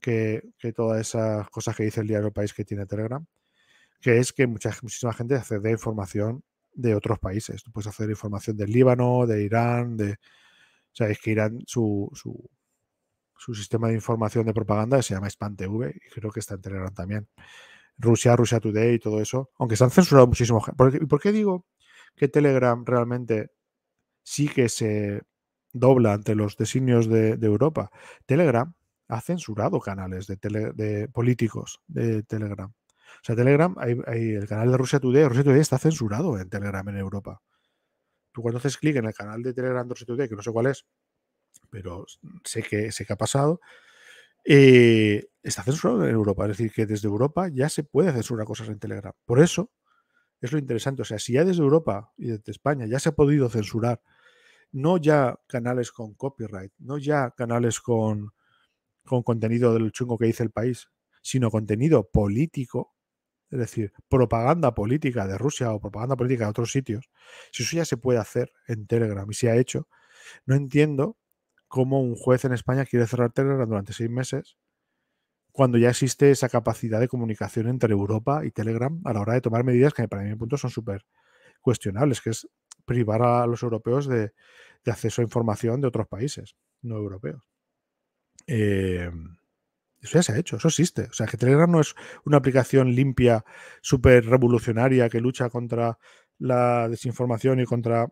que, todas esas cosas que dice el diario País que tiene Telegram, que es que muchísima gente accede a información de otros países. Tú puedes hacer información del Líbano, de Irán, de... O sea, es que Irán, su, su, sistema de información de propaganda se llama SpanTV y creo que está en Telegram también. Rusia, Rusia Today y todo eso. Aunque se han censurado muchísimo. ¿Y ¿Por qué digo que Telegram realmente sí que se dobla ante los designios de, Europa. Telegram ha censurado canales de, de, políticos de Telegram. O sea, Telegram, hay, el canal de Rusia Today, Rusia Today está censurado en Telegram en Europa. Tú cuando haces clic en el canal de Telegram de Rusia Today, que no sé cuál es, pero sé que, sé que ha pasado, eh, está censurado en Europa. Es decir, que desde Europa ya se puede censurar cosas en Telegram. Por eso es lo interesante. O sea, si ya desde Europa y desde España ya se ha podido censurar no ya canales con copyright, no ya canales con, contenido del chungo que dice el país, sino contenido político, es decir, propaganda política de Rusia o propaganda política de otros sitios, si eso ya se puede hacer en Telegram y se ha hecho, no entiendo cómo un juez en España quiere cerrar Telegram durante seis meses cuando ya existe esa capacidad de comunicación entre Europa y Telegram a la hora de tomar medidas que para mí punto son súper cuestionables, que es privar a los europeos de, acceso a información de otros países no europeos. Eh, eso ya se ha hecho, eso existe. O sea, que Telegram no es una aplicación limpia, súper revolucionaria, que lucha contra la desinformación y contra,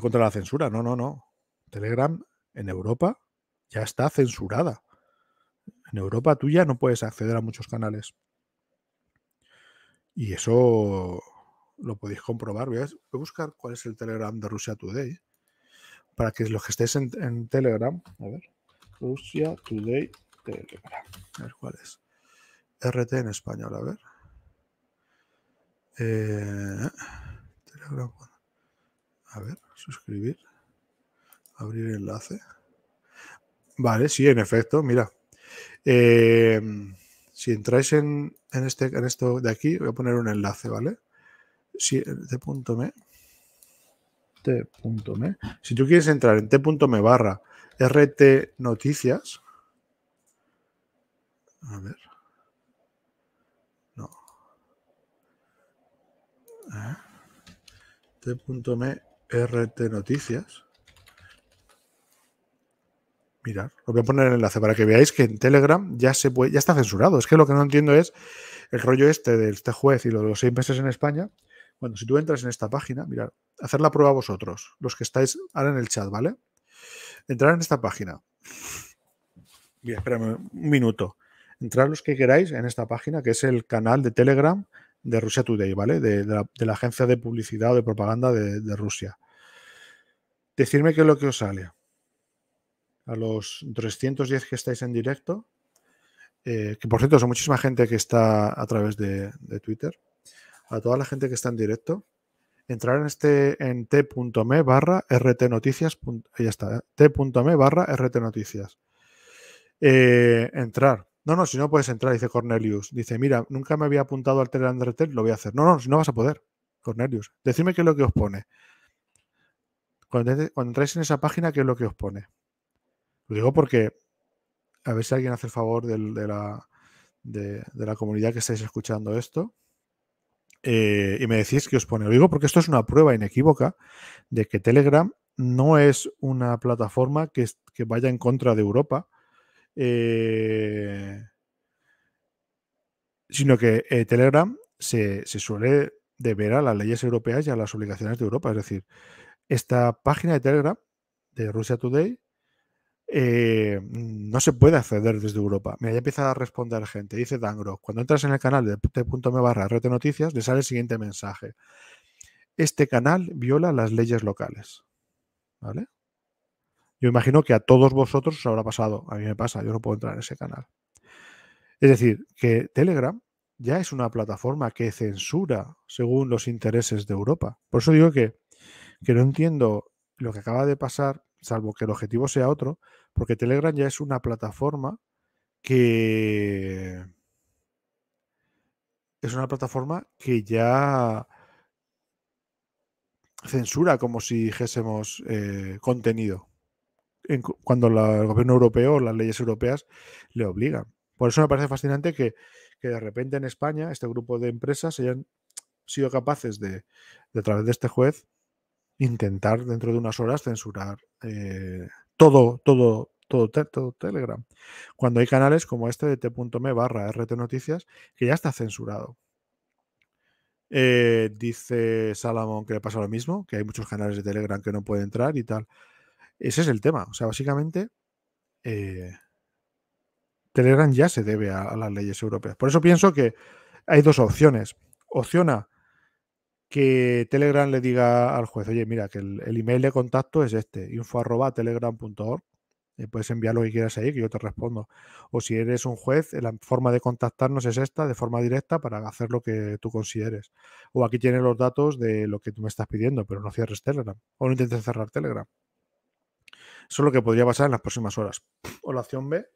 contra la censura. No, no, no. Telegram en Europa ya está censurada. En Europa tú ya no puedes acceder a muchos canales. Y eso lo podéis comprobar. Voy a, buscar cuál es el Telegram de Rusia Today. Para que los que estéis en, Telegram, a ver, Rusia Today Telegram. A ver cuál es. RT en español, a ver. Eh, Telegram. A ver, suscribir. Abrir enlace. Vale, sí, en efecto, mira. Eh, si entráis en, este, en esto de aquí, voy a poner un enlace, ¿vale? si, t.me, t.me, si tú quieres entrar en t.me barra RT Noticias, a ver, no, eh. t.me RT Noticias, mirar lo voy a poner el enlace para que veáis que en Telegram ya se puede, ya está censurado. Es que lo que no entiendo es el rollo este de este juez y los seis meses en España, bueno, si tú entras en esta página, mirad, hacer la prueba vosotros, los que estáis ahora en el chat, ¿vale? Entrar en esta página. Bien, espérame un minuto. Entrar los que queráis en esta página, que es el canal de Telegram de Rusia Today, ¿vale? De, la, agencia de publicidad o de propaganda de, Rusia. Decirme qué es lo que os sale. A los 310 que estáis en directo, eh, que por cierto son muchísima gente que está a través de Twitter a toda la gente que está en directo, entrar en este en t.me barra rtnoticias. Ya está, eh, t.me barra rtnoticias. Eh, entrar. No, no, si no puedes entrar, dice Cornelius. Dice, mira, nunca me había apuntado al RT, lo voy a hacer. No, no, si no vas a poder, Cornelius. Decime qué es lo que os pone. Cuando, entráis en esa página, ¿qué es lo que os pone? Lo digo porque a ver si alguien hace el favor de, la, de la comunidad que estáis escuchando esto. Eh, y me decís que os pone. Lo digo porque esto es una prueba inequívoca de que Telegram no es una plataforma que, vaya en contra de Europa, eh, sino que eh, Telegram se, se, suele deber a las leyes europeas y a las obligaciones de Europa. Es decir, esta página de Telegram de Russia Today eh, no se puede acceder desde Europa. Mira, ya empieza a responder gente. Dice Dangro, cuando entras en el canal de t.me barra rete noticias, le sale el siguiente mensaje. Este canal viola las leyes locales. ¿Vale? Yo imagino que a todos vosotros os habrá pasado. A mí me pasa, yo no puedo entrar en ese canal. Es decir, que Telegram ya es una plataforma que censura según los intereses de Europa. Por eso digo que, que no entiendo lo que acaba de pasar, salvo que el objetivo sea otro, porque Telegram ya es una plataforma que es una plataforma que ya censura como si dijésemos eh, contenido cuando el gobierno europeo o las leyes europeas le obligan. Por eso me parece fascinante que, de repente en España este grupo de empresas hayan sido capaces de, de a través de este juez, intentar dentro de unas horas censurar eh, todo, todo, todo, todo, Telegram. Cuando hay canales como este de t.me barra RT Noticias, que ya está censurado. Eh, dice Salamón que le pasa lo mismo, que hay muchos canales de Telegram que no puede entrar y tal. Ese es el tema. O sea, básicamente, eh, Telegram ya se debe a, las leyes europeas. Por eso pienso que hay dos opciones. Opción A, que Telegram le diga al juez, oye, mira, que el, email de contacto es este, info arroba eh, puedes enviar lo que quieras ahí, que yo te respondo. O si eres un juez, la forma de contactarnos es esta, de forma directa, para hacer lo que tú consideres. O aquí tienes los datos de lo que tú me estás pidiendo, pero no cierres Telegram, o no intentes cerrar Telegram. Eso es lo que podría pasar en las próximas horas. (sniffs) O la opción B,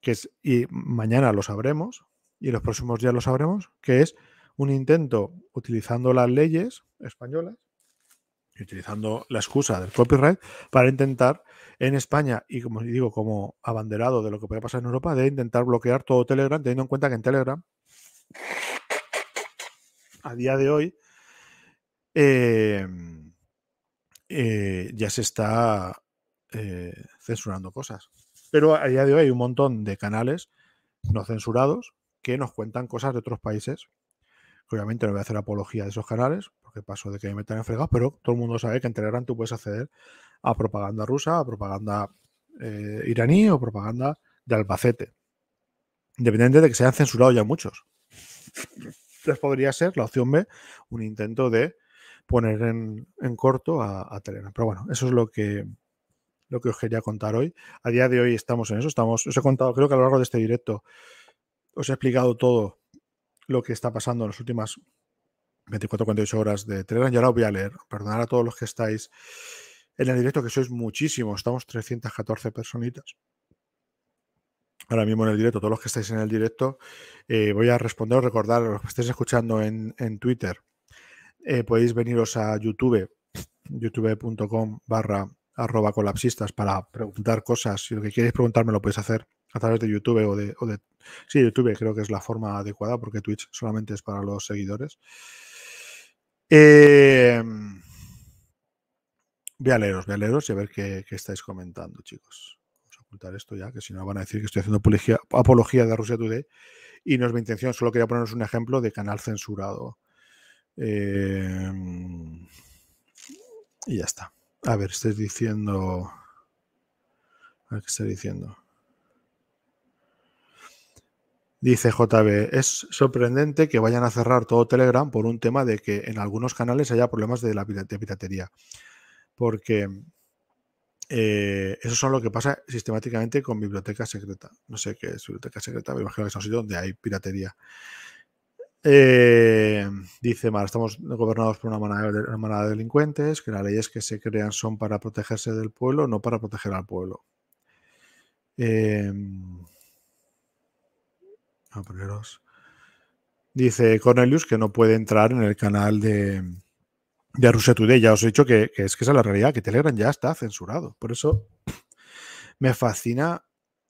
que es, y mañana lo sabremos, y los próximos días lo sabremos, que es un intento utilizando las leyes españolas y utilizando la excusa del copyright para intentar en España y como digo, como abanderado de lo que puede pasar en Europa, de intentar bloquear todo Telegram, teniendo en cuenta que en Telegram a día de hoy em, eh, ya se está eh, censurando cosas. Pero a día de hoy hay un montón de canales no censurados que nos cuentan cosas de otros países Obviamente no voy a hacer apología de esos canales, porque paso de que me metan en pero todo el mundo sabe que en Telegram tú puedes acceder a propaganda rusa, a propaganda eh, iraní o propaganda de Albacete. Independiente de que se hayan censurado ya muchos. Entonces podría ser la opción B, un intento de poner en, corto a, a, Telegram. Pero bueno, eso es lo que, lo que os quería contar hoy. A día de hoy estamos en eso, estamos, os he contado, creo que a lo largo de este directo os he explicado todo lo que está pasando en las últimas 24-48 horas de Telegram. ya ahora voy a leer, perdonad a todos los que estáis en el directo, que sois muchísimos, estamos 314 personitas. Ahora mismo en el directo, todos los que estáis en el directo, eh, voy a responderos, recordar los que estáis escuchando en, Twitter, eh, podéis veniros a YouTube, youtube.com barra arroba colapsistas para preguntar cosas. Si lo que queréis preguntarme lo podéis hacer a través de YouTube o de, o Sí, YouTube creo que es la forma adecuada porque Twitch solamente es para los seguidores. Eh, voy a leeros, a leeros y a ver qué, estáis comentando, chicos. Vamos a ocultar esto ya, que si no van a decir que estoy haciendo apología, de Rusia Today y no es mi intención, solo quería ponernos un ejemplo de canal censurado. Em, y ya está. A ver, estáis diciendo... A qué estáis diciendo. Dice JB, es sorprendente que vayan a cerrar todo Telegram por un tema de que en algunos canales haya problemas de la piratería. Porque eh, eso son lo que pasa sistemáticamente con biblioteca secreta. No sé qué es biblioteca secreta, me imagino que es un sitio donde hay piratería. Eh, dice Mar, estamos gobernados por una manada, de, delincuentes, que las leyes que se crean son para protegerse del pueblo, no para proteger al pueblo. Eh, Dice Cornelius que no puede entrar en el canal de, de Today. Ya os he dicho que, es que esa es la realidad, que Telegram ya está censurado. Por eso (sniffs) me fascina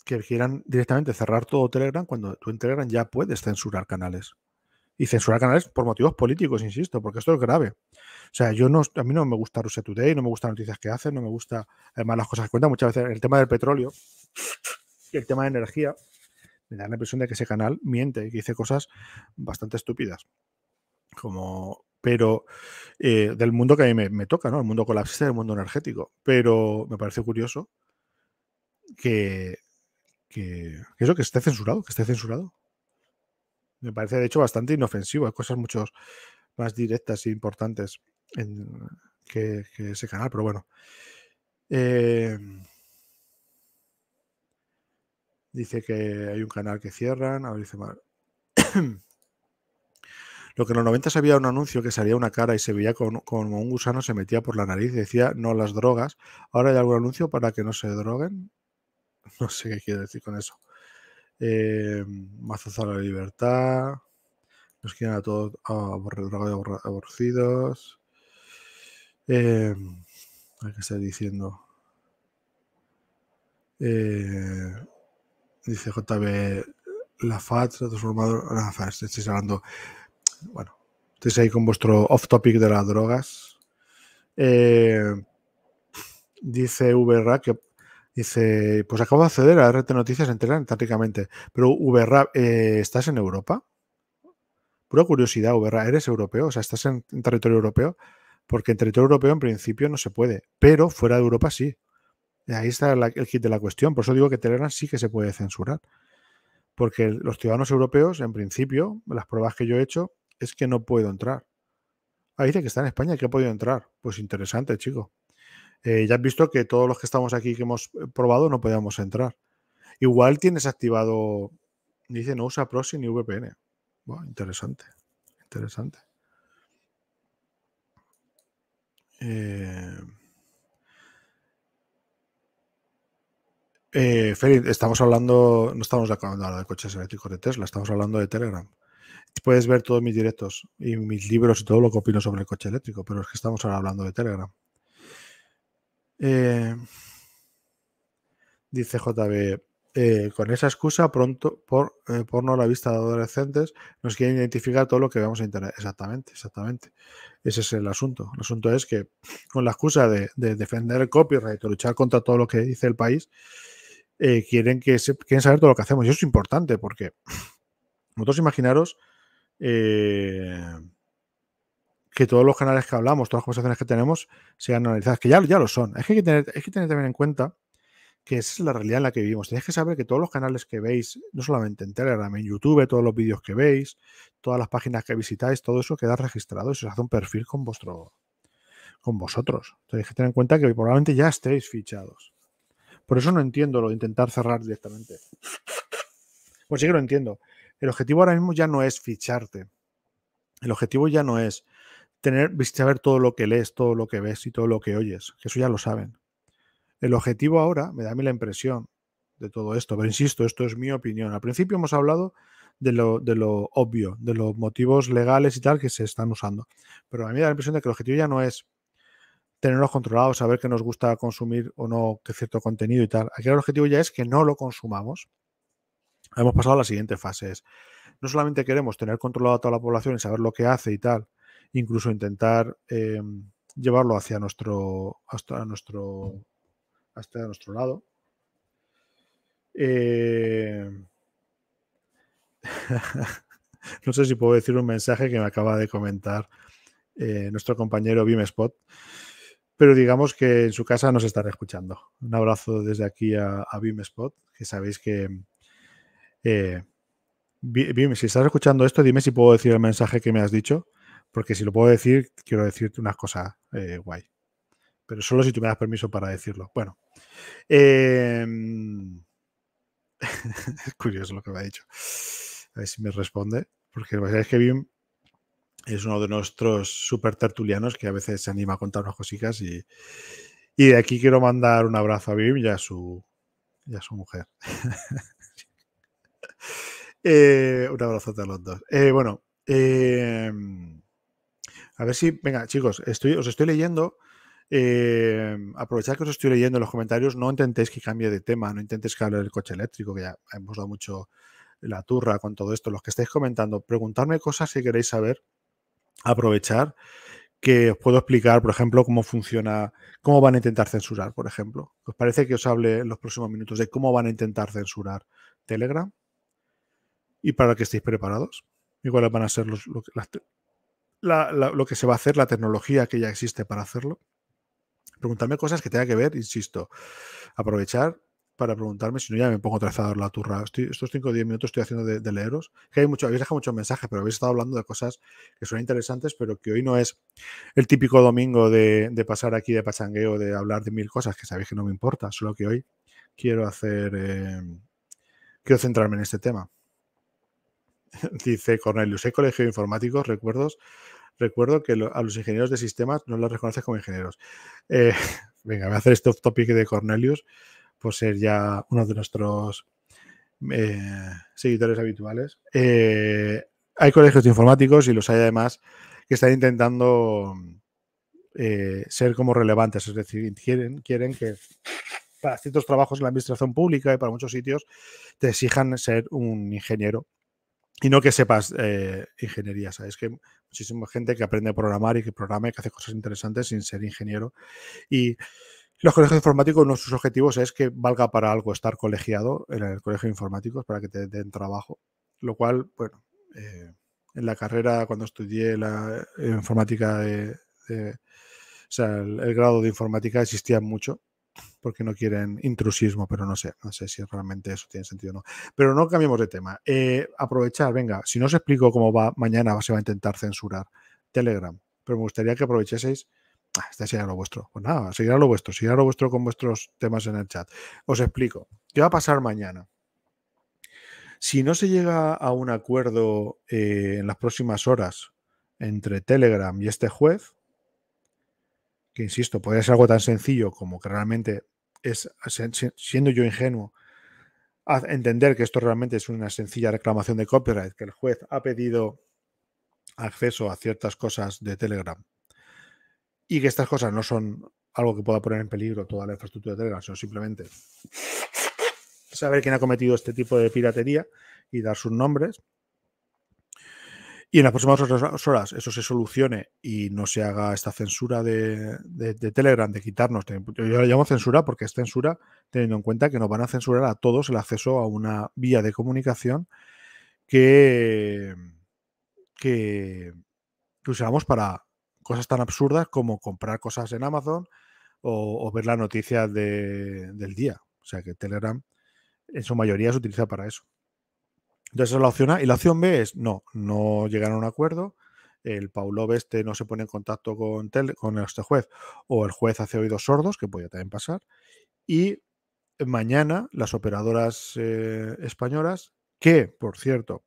que quieran directamente cerrar todo Telegram cuando tú en Telegram ya puedes censurar canales. Y censurar canales por motivos políticos, insisto, porque esto es grave. O sea, yo no, a mí no me gusta Rusia Today, no me gustan noticias que hacen, no me gusta además las cosas que cuentan. Muchas veces el tema del petróleo, y (sniffs) el tema de energía, me da la impresión de que ese canal miente y que dice cosas bastante estúpidas. Como, pero eh, del mundo que a mí me, toca, ¿no? El mundo colapsista, el mundo energético. Pero me parece curioso que, que, eso, que esté censurado, que esté censurado. Me parece, de hecho, bastante inofensivo. Hay cosas mucho más directas e importantes que, ese canal, pero bueno. Eh, Dice que hay un canal que cierran. A mal. (clears throat) Lo que en los 90 s había un anuncio que salía una cara y se veía como un gusano se metía por la nariz decía no las drogas. Ahora hay algún anuncio para que no se droguen. (laughs) No sé qué quiere decir con eso. Eh, a la libertad. Nos quieren a todos drogados aborcidos. aborrecidos. Eh, ¿Qué está diciendo? Eh, dice JB, la FAT transformador, La FAT, estáis hablando. Bueno, estáis ahí con vuestro off topic de las drogas. Eh, dice VRAP que dice: Pues acabo de acceder a de Noticias entera tácticamente. Pero VRAP, eh, ¿estás en Europa? Pura curiosidad, VRA, ¿eres europeo? O sea, ¿estás en territorio europeo? Porque en territorio europeo en principio no se puede, pero fuera de Europa sí. Ahí está el kit de la cuestión. Por eso digo que Telegram sí que se puede censurar. Porque los ciudadanos europeos, en principio, las pruebas que yo he hecho es que no puedo entrar. Ahí dice que está en España, que ha podido entrar. Pues interesante, chico. Eh, ya has visto que todos los que estamos aquí que hemos eh, probado no podíamos entrar. Igual tienes activado, dice, no usa proxy ni VPN. Bueno, interesante, interesante. Eh... Eh, Félix, estamos hablando, no estamos hablando ahora de coches eléctricos de Tesla, estamos hablando de Telegram. Puedes ver todos mis directos y mis libros y todo lo que opino sobre el coche eléctrico, pero es que estamos ahora hablando de Telegram. Eh, dice JB, eh, con esa excusa, pronto por, eh, no la vista de adolescentes, nos quieren identificar todo lo que vemos en Internet. Exactamente, exactamente. Ese es el asunto. El asunto es que con la excusa de, de defender el copyright o luchar contra todo lo que dice el país, eh, quieren, que se, quieren saber todo lo que hacemos. Y eso es importante porque (sniffs) vosotros imaginaros eh, que todos los canales que hablamos, todas las conversaciones que tenemos sean analizadas, que ya, ya lo son. Es que hay que, tener, también en cuenta que esa es la realidad en la que vivimos. Tenéis que saber que todos los canales que veis, no solamente en Telegram, en YouTube, todos los vídeos que veis, todas las páginas que visitáis, todo eso queda registrado y se os hace un perfil con vuestro con vosotros. Tenéis que tener en cuenta que probablemente ya estéis fichados. Por eso no entiendo lo de intentar cerrar directamente. Pues sí que lo entiendo. El objetivo ahora mismo ya no es ficharte. El objetivo ya no es tener, saber todo lo que lees, todo lo que ves y todo lo que oyes. Que eso ya lo saben. El objetivo ahora, me da a mí la impresión de todo esto, pero insisto, esto es mi opinión. Al principio hemos hablado de lo, de lo obvio, de los motivos legales y tal que se están usando. Pero a mí me da la impresión de que el objetivo ya no es tenerlos controlados, saber qué nos gusta consumir o no, qué cierto contenido y tal. Aquí el objetivo ya es que no lo consumamos. Hemos pasado a la siguiente fase. no solamente queremos tener controlado a toda la población y saber lo que hace y tal, incluso intentar em, llevarlo hacia nuestro, hasta nuestro, hasta nuestro lado. Em, (laughs) no sé si puedo decir un mensaje que me acaba de comentar eh, nuestro compañero Bimespot pero digamos que en su casa nos están escuchando. Un abrazo desde aquí a, BimSpot, que sabéis que... Eh, Bim, si estás escuchando esto, dime si puedo decir el mensaje que me has dicho, porque si lo puedo decir, quiero decirte unas cosas eh, guay. Pero solo si tú me das permiso para decirlo. Bueno. Em, (laughs) es curioso lo que me ha dicho. A ver si me responde, porque es que Bim es uno de nuestros super tertulianos que a veces se anima a contar unas cositas y, y de aquí quiero mandar un abrazo a Bim y a su, mujer. (laughs) Eh, un abrazo a los dos. Eh, bueno, em, a ver si, venga chicos, estoy, os estoy leyendo. Em, aprovechad que os estoy leyendo en los comentarios, no intentéis que cambie de tema, no intentéis que hable del coche eléctrico, que ya hemos dado mucho la turra con todo esto. Los que estáis comentando, preguntarme cosas si queréis saber aprovechar que os puedo explicar, por ejemplo, cómo funciona, cómo van a intentar censurar, por ejemplo. ¿Os parece que os hable en los próximos minutos de cómo van a intentar censurar Telegram? Y para que estéis preparados, Igual cuáles van a ser los, lo, lo que se va a hacer, la tecnología que ya existe para hacerlo. Preguntadme cosas que tenga que ver, insisto, aprovechar para preguntarme, si no ya me pongo trazado la turra. estos 5 o 10 minutos estoy haciendo de, leeros, que hay habéis dejado muchos mensajes, pero habéis estado hablando de cosas que son interesantes, pero que hoy no es el típico domingo de, pasar aquí de pachangueo, de hablar de mil cosas, que sabéis que no me importa, solo que hoy quiero hacer, em, quiero centrarme en este tema. (laughs) Dice Cornelius, el colegio de informáticos, recuerdos, recuerdo que a los ingenieros de sistemas no los reconoces como ingenieros. Eh, (laughs) venga, voy a hacer este off topic de Cornelius por ser ya uno de nuestros eh, seguidores habituales. Eh, hay colegios informáticos y los hay además que están intentando eh, ser como relevantes, es decir, quieren, quieren que para ciertos trabajos en la administración pública y para muchos sitios te exijan ser un ingeniero y no que sepas ingeniería, ¿sabes? Que muchísima gente que aprende a programar y que programa y que hace cosas interesantes sin ser ingeniero. Y los colegios informáticos, uno de sus objetivos es que valga para algo estar colegiado en el colegio informático para que te den trabajo. Lo cual, bueno, eh, en la carrera, cuando estudié la eh, informática, o sea, el, grado de informática existía mucho porque no quieren intrusismo, pero no sé, no sé si realmente eso tiene sentido o no. Pero no cambiemos de tema. Eh, aprovechar, venga, si no os explico cómo va, mañana se va a intentar censurar Telegram, pero me gustaría que aprovechaseis Ah, este será lo vuestro. Pues nada, seguirá lo vuestro, seguirá lo vuestro con vuestros temas en el chat. Os explico. ¿Qué va a pasar mañana? Si no se llega a un acuerdo eh, en las próximas horas entre Telegram y este juez, que insisto, podría ser algo tan sencillo como que realmente es, siendo yo ingenuo, entender que esto realmente es una sencilla reclamación de copyright, que el juez ha pedido acceso a ciertas cosas de Telegram y que estas cosas no son algo que pueda poner en peligro toda la infraestructura de Telegram, sino simplemente saber quién ha cometido este tipo de piratería y dar sus nombres. Y en las próximas horas eso se solucione y no se haga esta censura de, Telegram, de quitarnos. yo la llamo censura porque es censura teniendo en cuenta que nos van a censurar a todos el acceso a una vía de comunicación que, que usamos para cosas tan absurdas como comprar cosas en Amazon o, ver la noticia del día. O sea que Telegram en su mayoría se utiliza para eso. Entonces es la opción A. Y la opción B es no, no llegan a un acuerdo. El Paulov este no se pone en contacto con, con este juez o el juez hace oídos sordos, que puede también pasar. Y mañana las operadoras eh, españolas, que por cierto,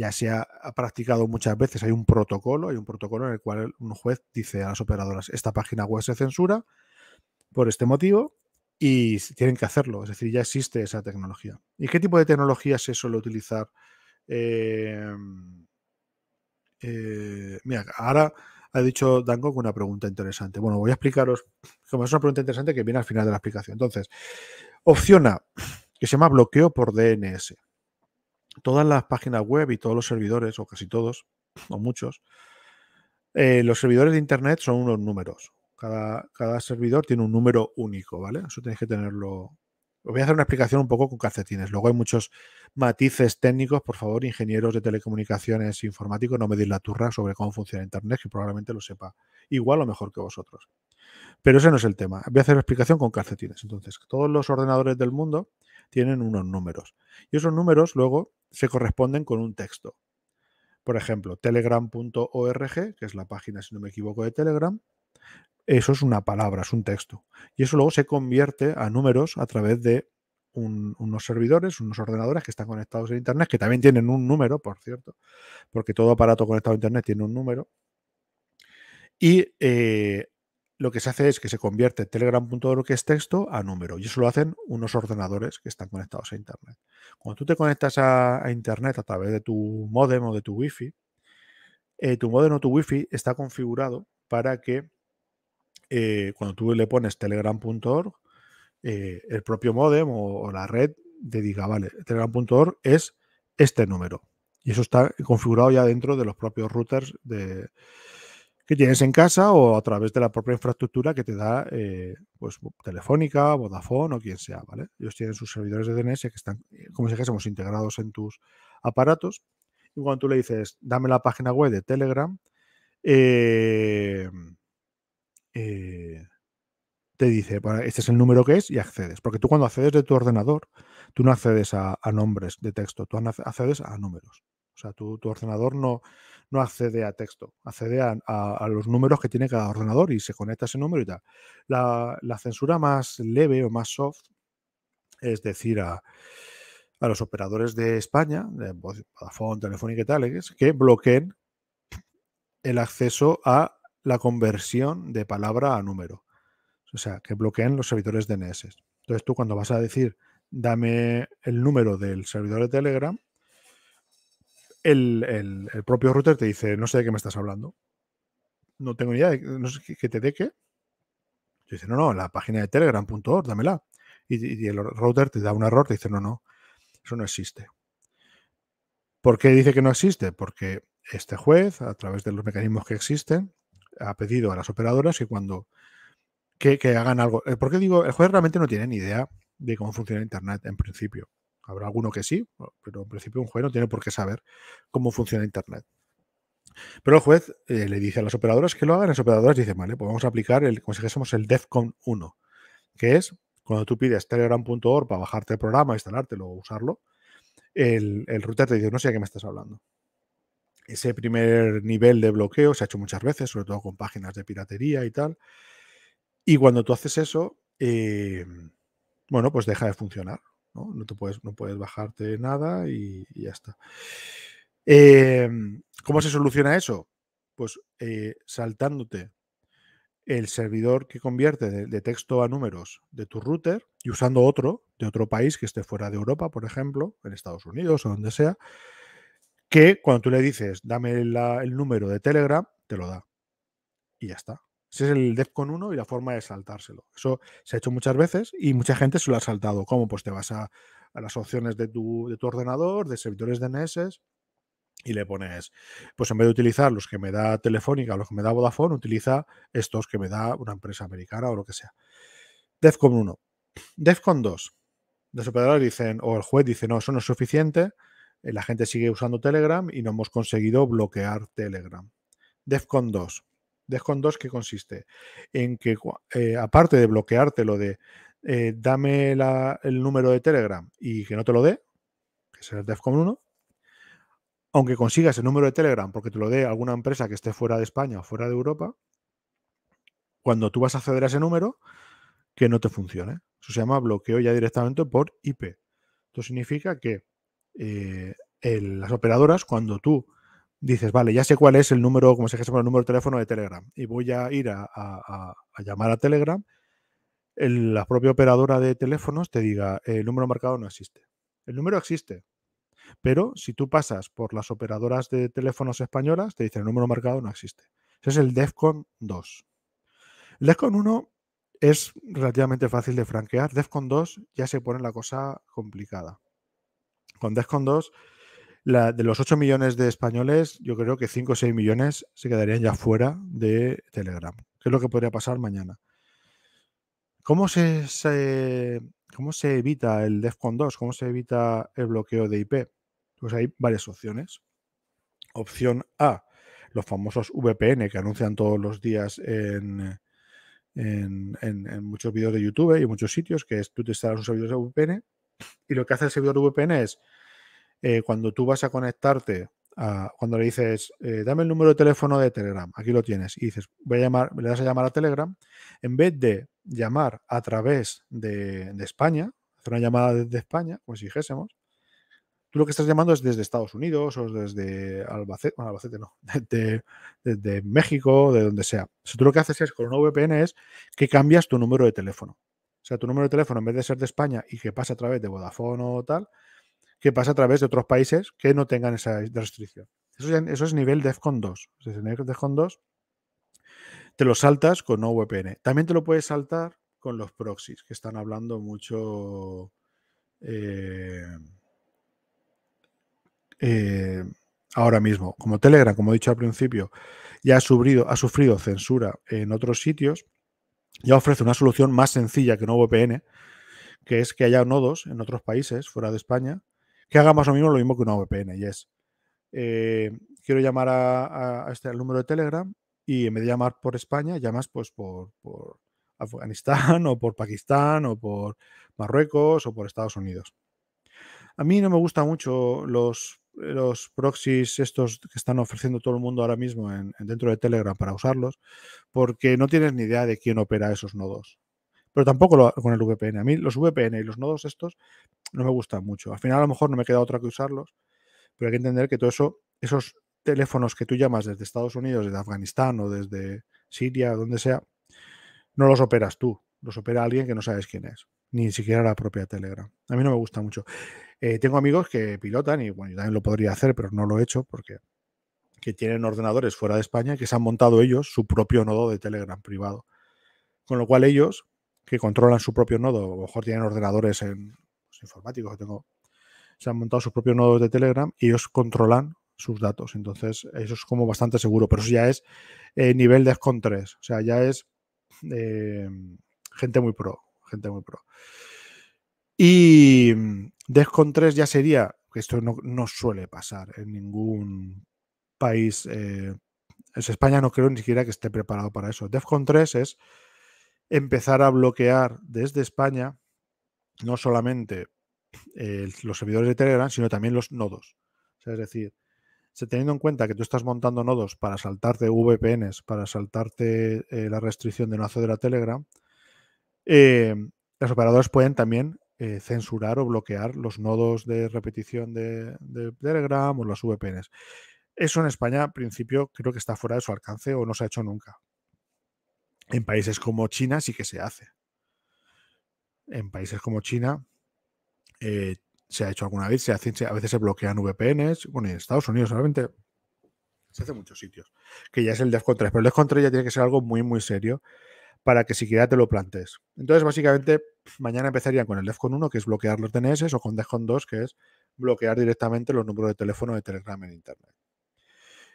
ya se ha, practicado muchas veces, hay un protocolo, hay un protocolo en el cual un juez dice a las operadoras, esta página web se censura por este motivo y tienen que hacerlo, es decir, ya existe esa tecnología. ¿Y qué tipo de tecnología se suele utilizar? Em, eh, mira, ahora ha dicho Dango una pregunta interesante. Bueno, voy a explicaros, como es una pregunta interesante que viene al final de la explicación. Entonces, opción A, que se llama bloqueo por DNS todas las páginas web y todos los servidores, o casi todos, o muchos, eh, los servidores de Internet son unos números. Cada, cada, servidor tiene un número único, ¿vale? Eso tenéis que tenerlo. Os voy a hacer una explicación un poco con calcetines. Luego hay muchos matices técnicos, por favor, ingenieros de telecomunicaciones informáticos, no me la turra sobre cómo funciona Internet, que probablemente lo sepa igual o mejor que vosotros. Pero ese no es el tema. Voy a hacer la explicación con calcetines. Entonces, todos los ordenadores del mundo tienen unos números. Y esos números luego se corresponden con un texto. Por ejemplo, telegram.org, que es la página, si no me equivoco, de Telegram, eso es una palabra, es un texto. Y eso luego se convierte a números a través de unos servidores, unos ordenadores que están conectados a Internet, que también tienen un número, por cierto, porque todo aparato conectado a Internet tiene un número. Y eh, lo que se hace es que se convierte telegram.org, que es texto, a número. Y eso lo hacen unos ordenadores que están conectados a Internet. Cuando tú te conectas a, Internet a través de tu modem o de tu Wi-Fi, eh, tu modem o tu Wi-Fi está configurado para que eh, cuando tú le pones telegram.org, eh, el propio modem o, o, la red te diga, vale, telegram.org es este número. Y eso está configurado ya dentro de los propios routers de que tienes en casa o a través de la propia infraestructura que te da eh, pues, Telefónica, Vodafone o quien sea, ¿vale? Ellos tienen sus servidores de DNS que están, eh, como si dijésemos, integrados en tus aparatos. Y cuando tú le dices, dame la página web de Telegram, em, eh, te dice, este es el número que es y accedes. Porque tú cuando accedes de tu ordenador, tú no accedes a, nombres de texto, tú accedes a números. O sea, tú, tu ordenador no, no accede a texto, accede a, los números que tiene cada ordenador y se conecta ese número y tal. La, censura más leve o más soft, es decir, a, los operadores de España, de Vodafone, Telefónica y tal, que bloqueen el acceso a la conversión de palabra a número. O sea, que bloqueen los servidores DNS. Entonces tú cuando vas a decir, dame el número del servidor de Telegram, el, propio router te dice, no sé de qué me estás hablando. No tengo ni idea, de, no sé qué te dé que dice, no, no, la página de telegram.org, dámela. Y, y, el router te da un error, te dice, no, no, eso no existe. ¿Por qué dice que no existe? Porque este juez, a través de los mecanismos que existen, ha pedido a las operadoras que cuando que, que hagan algo. Eh, Porque digo? El juez realmente no tiene ni idea de cómo funciona Internet en principio. Habrá alguno que sí, pero en principio un juez no tiene por qué saber cómo funciona Internet. Pero el juez eh, le dice a las operadoras que lo hagan, las operadoras dicen, vale, pues vamos a aplicar el, como si fuésemos el DEFCON 1, que es cuando tú pides telegram.org para bajarte el programa, instalártelo o usarlo, el, router te dice, no sé a qué me estás hablando. Ese primer nivel de bloqueo se ha hecho muchas veces, sobre todo con páginas de piratería y tal. Y cuando tú haces eso, eh, bueno, pues deja de funcionar. ¿no? te puedes, no puedes bajarte nada y, ya está. Em, ¿Cómo se soluciona eso? Pues eh, saltándote el servidor que convierte de, texto a números de tu router y usando otro de otro país que esté fuera de Europa, por ejemplo, en Estados Unidos o donde sea, que cuando tú le dices dame el número de Telegram, te lo da. Y ya está. Ese es el DEFCON 1 y la forma de saltárselo. Eso se ha hecho muchas veces y mucha gente se lo ha saltado. ¿Cómo? Pues te vas a, las opciones de tu, ordenador, de servidores DNS y le pones, pues en vez de utilizar los que me da Telefónica los que me da Vodafone, utiliza estos que me da una empresa americana o lo que sea. DEFCON 1. DEFCON 2. Los operadores dicen, o el juez dice, no, eso no es suficiente, eh, la gente sigue usando Telegram y no hemos conseguido bloquear Telegram. DEFCON 2. DEFCON 2 que consiste en que, eh, aparte de bloquearte lo de eh, dame el número de Telegram y que no te lo dé, que será el DEFCON 1, aunque consigas el número de Telegram porque te lo dé alguna empresa que esté fuera de España o fuera de Europa, cuando tú vas a acceder a ese número, que no te funcione. Eso se llama bloqueo ya directamente por IP. Esto significa que eh, las operadoras, cuando tú dices, vale, ya sé cuál es el número, como se llama el número de teléfono de Telegram, y voy a ir a, llamar a Telegram, la propia operadora de teléfonos te diga, el número marcado no existe. El número existe, pero si tú pasas por las operadoras de teléfonos españolas, te dicen, el número marcado no existe. Ese es el DEFCON 2. El DEFCON 1 es relativamente fácil de franquear. DEFCON 2 ya se pone la cosa complicada. Con DEFCON 2 de los 8 millones de españoles, yo creo que 5 o 6 millones se quedarían ya fuera de Telegram, qué es lo que podría pasar mañana. ¿Cómo se, cómo se evita el DEFCON 2? ¿Cómo se evita el bloqueo de IP? Pues hay varias opciones. Opción A, los famosos VPN que anuncian todos los días en, muchos vídeos de YouTube y en muchos sitios, que es tú te instalas un servidor de VPN y lo que hace el servidor de VPN es eh, cuando tú vas a conectarte, cuando le dices, eh, dame el número de teléfono de Telegram, aquí lo tienes, y dices, voy a llamar, le das a llamar a Telegram, en vez de llamar a través de, España, hacer una llamada desde España, pues si dijésemos, tú lo que estás llamando es desde Estados Unidos o desde Albacete, bueno, Albacete no, (laughs) desde, México, de donde sea. O tú lo que haces es con un VPN es que cambias tu número de teléfono. O sea, tu número de teléfono en vez de ser de España y que pase a través de Vodafone o tal, que pasa a través de otros países que no tengan esa restricción. Eso, es nivel DEFCON 2. nivel DEFCON 2 te lo saltas con no VPN. También te lo puedes saltar con los proxies, que están hablando mucho. Eh, eh, ahora mismo. Como Telegram, como he dicho al principio, ya ha sufrido, ha sufrido censura en otros sitios, ya ofrece una solución más sencilla que no VPN, que es que haya nodos en otros países fuera de España que haga más o menos lo mismo que una VPN y es, eh, quiero llamar a, este, al número de Telegram y en vez de llamar por España, llamas pues por, Afganistán (laughs) o por Pakistán o por Marruecos o por Estados Unidos. A mí no me gustan mucho los, los proxies estos que están ofreciendo todo el mundo ahora mismo en, dentro de Telegram para usarlos, porque no tienes ni idea de quién opera esos nodos. Pero tampoco con el VPN. A mí los VPN y los nodos estos no me gusta mucho. Al final a lo mejor no me queda otra que usarlos, pero hay que entender que todo eso, esos teléfonos que tú llamas desde Estados Unidos, desde Afganistán o desde Siria, donde sea, no los operas tú, los opera alguien que no sabes quién es, ni siquiera la propia Telegram. A mí no me gusta mucho. Eh, tengo amigos que pilotan y bueno, yo también lo podría hacer, pero no lo he hecho porque que tienen ordenadores fuera de España que se han montado ellos su propio nodo de Telegram privado. Con lo cual ellos, que controlan su propio nodo, a lo mejor tienen ordenadores en informáticos que tengo, se han montado sus propios nodos de Telegram y ellos controlan sus datos. Entonces, eso es como bastante seguro, pero eso ya es eh, nivel de con 3, o sea, ya es eh, gente muy pro, gente muy pro. Y mm, DEFCON 3 ya sería, que esto no, suele pasar en ningún país. es eh, España no creo ni siquiera que esté preparado para eso. Defcon 3 es empezar a bloquear desde España no solamente eh, los servidores de Telegram, sino también los nodos. es decir, teniendo en cuenta que tú estás montando nodos para saltarte VPNs, para saltarte eh, la restricción de no de la Telegram, eh, los operadores pueden también censurar o bloquear los nodos de repetición de, de, Telegram o los VPNs. Eso en España, al principio, creo que está fuera de su alcance o no se ha hecho nunca. En países como China sí que se hace en países como China eh, se ha hecho alguna vez, se a veces se bloquean VPNs, bueno, en Estados Unidos solamente se hace en muchos sitios, que ya es el DEFCON 3, pero el DEFCON 3 ya tiene que ser algo muy, muy serio para que siquiera te lo plantes Entonces, básicamente, mañana empezarían con el DEFCON 1, que es bloquear los DNS, o con DEFCON 2, que es bloquear directamente los números de teléfono de Telegram en Internet.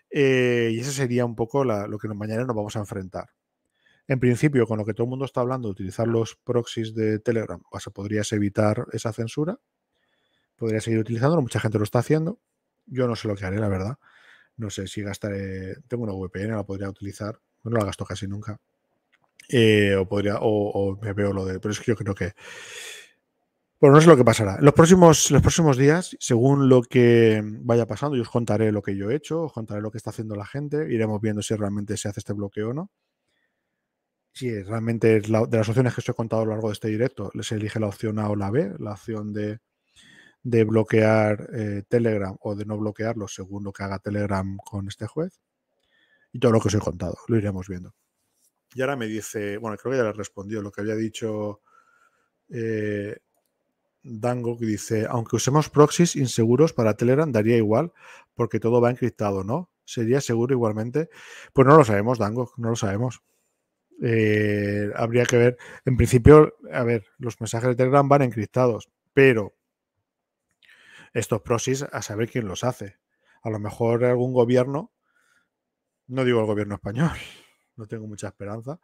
Eh, y ese sería un poco lo que mañana nos vamos a enfrentar. En principio, con lo que todo el mundo está hablando, utilizar los proxies de Telegram, o podrías evitar esa censura, podrías seguir utilizándolo, mucha gente lo está haciendo. Yo no sé lo que haré, la verdad. No sé si gastaré, tengo una VPN, la podría utilizar, no la gasto casi nunca. Eh, o podría, o, me veo lo de, pero es que yo creo que... Bueno, no sé lo que pasará. Los próximos, los próximos días, según lo que vaya pasando, yo os contaré lo que yo he hecho, os contaré lo que está haciendo la gente, iremos viendo si realmente se hace este bloqueo o no. Sí, realmente de las opciones que os he contado a lo largo de este directo, les elige la opción A o la B, la opción de, bloquear eh, Telegram o de no bloquearlo según lo que haga Telegram con este juez. Y todo lo que os he contado, lo iremos viendo. Y ahora me dice, bueno, creo que ya le respondió lo que había dicho eh, Dango, que dice, aunque usemos proxies inseguros para Telegram, daría igual, porque todo va encriptado, ¿no? ¿Sería seguro igualmente? Pues no lo sabemos, Dango, no lo sabemos. Eh, habría que ver, en principio, a ver, los mensajes de Telegram van encriptados, pero estos proxies a saber quién los hace. A lo mejor algún gobierno, no digo el gobierno español, (laughs) no tengo mucha esperanza,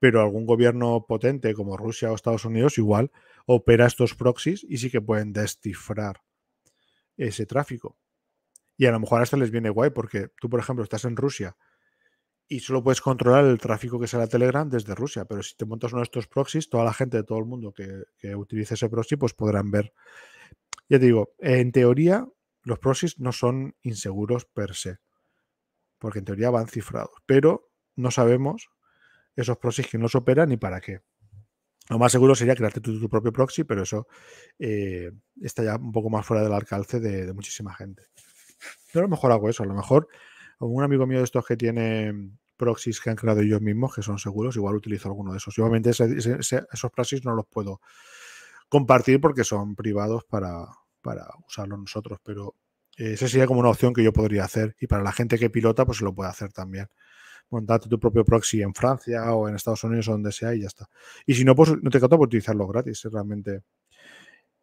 pero algún gobierno potente como Rusia o Estados Unidos igual opera estos proxies y sí que pueden descifrar ese tráfico. Y a lo mejor hasta este les viene guay porque tú, por ejemplo, estás en Rusia y solo puedes controlar el tráfico que sale a Telegram desde Rusia. Pero si te montas uno de estos proxies, toda la gente de todo el mundo que, utilice ese proxy, pues podrán ver. Ya te digo, en teoría, los proxies no son inseguros per se, porque en teoría van cifrados, pero no sabemos esos proxies que no se operan ni para qué. Lo más seguro sería crearte tu, tu propio proxy, pero eso eh, está ya un poco más fuera del alcance de, muchísima gente. yo a lo mejor hago eso, a lo mejor un amigo mío de estos que tiene proxies que han creado ellos mismos, que son seguros, igual utilizo alguno de esos. Yo, obviamente esos proxies no los puedo compartir porque son privados para, para usarlos nosotros, pero esa sería como una opción que yo podría hacer y para la gente que pilota pues se lo puede hacer también. Montarte tu propio proxy en Francia o en Estados Unidos o donde sea y ya está. Y si no, pues no te encanta, por pues utilizarlo gratis, realmente.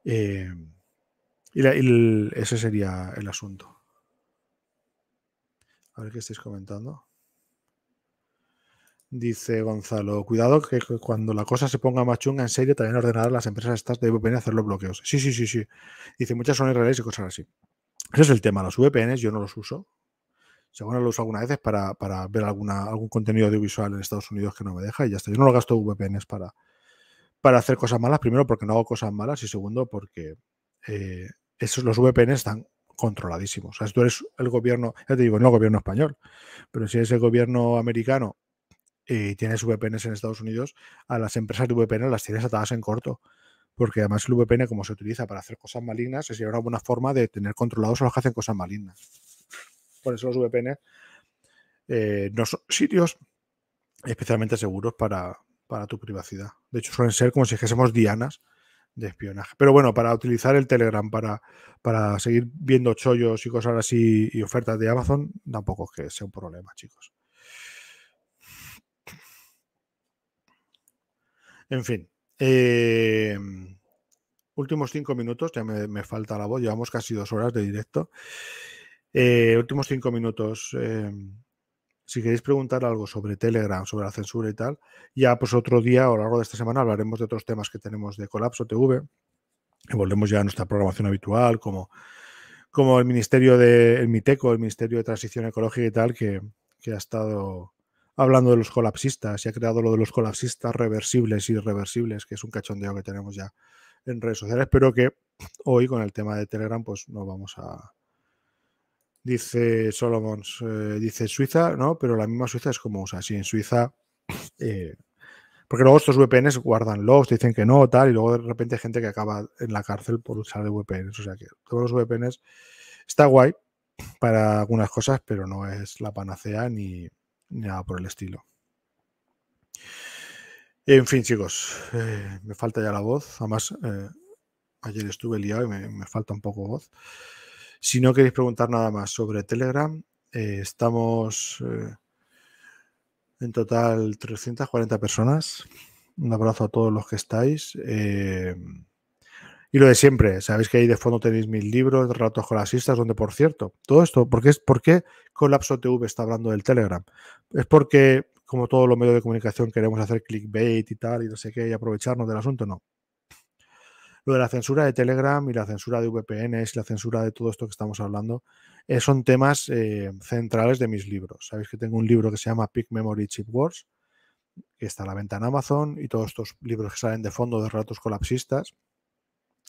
Eh, ese sería el asunto. A ver qué estáis comentando. Dice Gonzalo, cuidado que cuando la cosa se ponga más chunga en serio, también ordenar las empresas estas de VPN a hacer los bloqueos. Sí, sí, sí, sí. Dice, muchas son reales y cosas así. Ese es el tema. Los VPNs yo no los uso. Según los uso algunas veces para, para, ver alguna, algún contenido audiovisual en Estados Unidos que no me deja y ya está. Yo no lo gasto VPNs para, para hacer cosas malas. Primero, porque no hago cosas malas y segundo, porque eh, esos, los VPNs están controladísimos, O sea, tú eres el gobierno, ya te digo, no el gobierno español, pero si eres el gobierno americano y tienes VPNs en Estados Unidos, a las empresas de VPN las tienes atadas en corto. Porque además el VPN, como se utiliza para hacer cosas malignas, es una buena forma de tener controlados a los que hacen cosas malignas. Por eso los VPN eh, no son sitios especialmente seguros para, para tu privacidad. De hecho, suelen ser como si dijésemos dianas de espionaje. Pero bueno, para utilizar el Telegram, para, para seguir viendo chollos y cosas así y ofertas de Amazon, tampoco es que sea un problema, chicos. En fin. Em, últimos cinco minutos, ya me, falta la voz, llevamos casi dos horas de directo. Eh, últimos cinco minutos. Em, si queréis preguntar algo sobre Telegram, sobre la censura y tal, ya pues otro día o a lo largo de esta semana hablaremos de otros temas que tenemos de Colapso TV y volvemos ya a nuestra programación habitual, como, como el Ministerio de el MITECO, el Ministerio de Transición Ecológica y tal, que, que ha estado hablando de los colapsistas y ha creado lo de los colapsistas reversibles y irreversibles, que es un cachondeo que tenemos ya en redes sociales, pero que hoy con el tema de Telegram pues no vamos a, dice Solomons, eh, dice Suiza, ¿no? Pero la misma Suiza es como usa. Si en Suiza. Eh, porque luego estos VPNs guardan logs, dicen que no, tal, y luego de repente hay gente que acaba en la cárcel por usar de VPNs. O sea que todos los VPNs está guay para algunas cosas, pero no es la panacea ni, nada por el estilo. En fin, chicos, eh, me falta ya la voz. Además, ayer estuve liado y me, me falta un poco voz. Si no queréis preguntar nada más sobre Telegram, eh, estamos eh, en total 340 personas. Un abrazo a todos los que estáis. Eh, y lo de siempre, sabéis que ahí de fondo tenéis mil libros, relatos con las Islas, donde por cierto, todo esto, ¿por qué, ¿por Colapso TV está hablando del Telegram? Es porque, como todos los medios de comunicación, queremos hacer clickbait y tal, y no sé qué, y aprovecharnos del asunto, no. Lo de la censura de Telegram y la censura de VPNs, la censura de todo esto que estamos hablando, eh, son temas eh, centrales de mis libros. Sabéis que tengo un libro que se llama Peak Memory Chip Wars, que está a la venta en Amazon, y todos estos libros que salen de fondo de ratos colapsistas,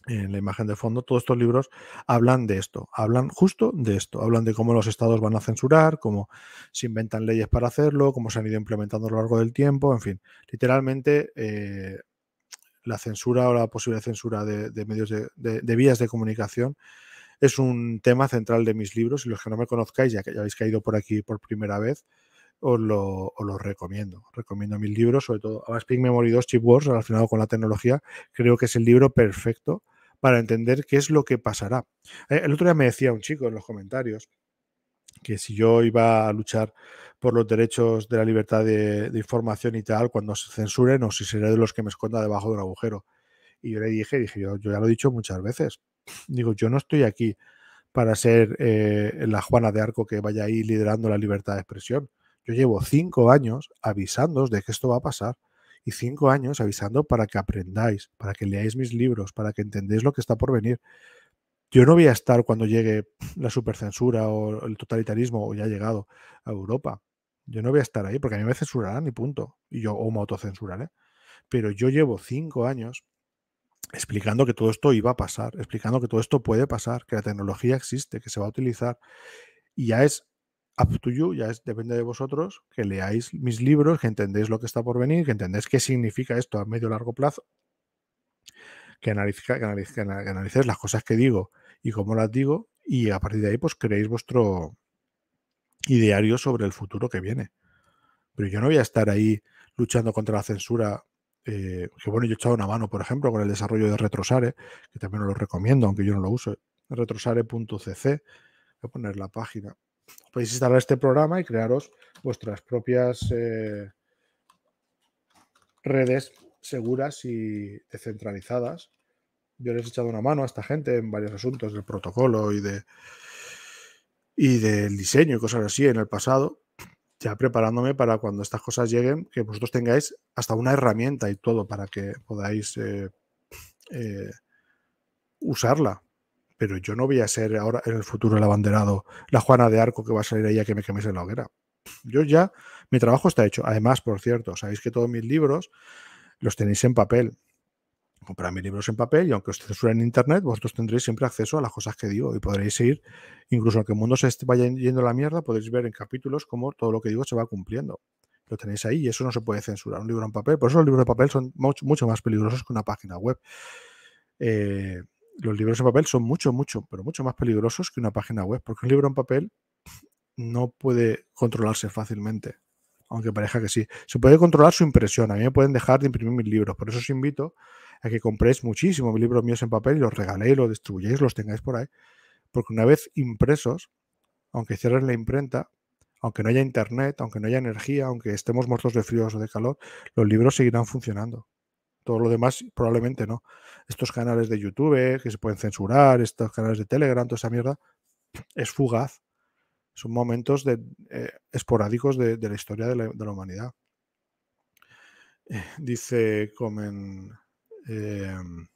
en la imagen de fondo, todos estos libros hablan de esto, hablan justo de esto, hablan de cómo los estados van a censurar, cómo se inventan leyes para hacerlo, cómo se han ido implementando a lo largo del tiempo, en fin, literalmente eh, la censura o la posible censura de, medios de, vías de comunicación es un tema central de mis libros y los que no me conozcáis, ya que ya habéis caído por aquí por primera vez, os lo, os recomiendo. Recomiendo mis libros, sobre todo Avasping Memory 2 Chip Wars, relacionado con la tecnología, creo que es el libro perfecto para entender qué es lo que pasará. Eh, el otro día me decía un chico en los comentarios, que si yo iba a luchar por los derechos de la libertad de, información y tal, cuando se censuren o si seré de los que me esconda debajo de un agujero. Y yo le dije, dije yo, ya lo he dicho muchas veces, digo, yo no estoy aquí para ser eh, la Juana de Arco que vaya ahí liderando la libertad de expresión. Yo llevo cinco años avisándoos de que esto va a pasar y cinco años avisando para que aprendáis, para que leáis mis libros, para que entendáis lo que está por venir. Yo no voy a estar cuando llegue la supercensura o el totalitarismo, o ya ha llegado a Europa. Yo no voy a estar ahí porque a mí me censurarán y punto. Y yo o me autocensuraré. Pero yo llevo cinco años explicando que todo esto iba a pasar, explicando que todo esto puede pasar, que la tecnología existe, que se va a utilizar. Y ya es up to you, ya es, depende de vosotros que leáis mis libros, que entendéis lo que está por venir, que entendéis qué significa esto a medio largo plazo, que, analicéis las cosas que digo y cómo las digo y a partir de ahí pues creéis vuestro ideario sobre el futuro que viene. Pero yo no voy a estar ahí luchando contra la censura. Eh, que bueno, yo he echado una mano, por ejemplo, con el desarrollo de Retrosare, que también os lo recomiendo, aunque yo no lo uso. Retrosare.cc, voy a poner la página. Podéis instalar este programa y crearos vuestras propias eh, redes seguras y descentralizadas. Yo les he echado una mano a esta gente en varios asuntos del protocolo y de y del diseño y cosas así en el pasado, ya preparándome para cuando estas cosas lleguen, que vosotros tengáis hasta una herramienta y todo para que podáis eh, eh, usarla. Pero yo no voy a ser ahora en el futuro el abanderado, la Juana de Arco que va a salir ahí a que me queméis en la hoguera. Yo ya, mi trabajo está hecho. Además, por cierto, sabéis que todos mis libros los tenéis en papel. Comprad mis libros en papel y aunque os censuren en internet, vosotros tendréis siempre acceso a las cosas que digo y podréis ir, incluso aunque el mundo se vaya yendo a la mierda, podréis ver en capítulos cómo todo lo que digo se va cumpliendo. Lo tenéis ahí y eso no se puede censurar. Un libro en papel, por eso los libros de papel son mucho, más peligrosos que una página web. Eh, los libros en papel son mucho, mucho, pero mucho más peligrosos que una página web, porque un libro en papel no puede controlarse fácilmente aunque parezca que sí. Se puede controlar su impresión. A mí me pueden dejar de imprimir mis libros. Por eso os invito a que compréis muchísimo libros míos en papel y los regaléis, los distribuyáis, los tengáis por ahí. Porque una vez impresos, aunque cierren la imprenta, aunque no haya internet, aunque no haya energía, aunque estemos muertos de frío o de calor, los libros seguirán funcionando. Todo lo demás probablemente no. Estos canales de YouTube que se pueden censurar, estos canales de Telegram, toda esa mierda, es fugaz son momentos eh, esporádicos de, la historia de la, humanidad. Eh, dice Comen, em,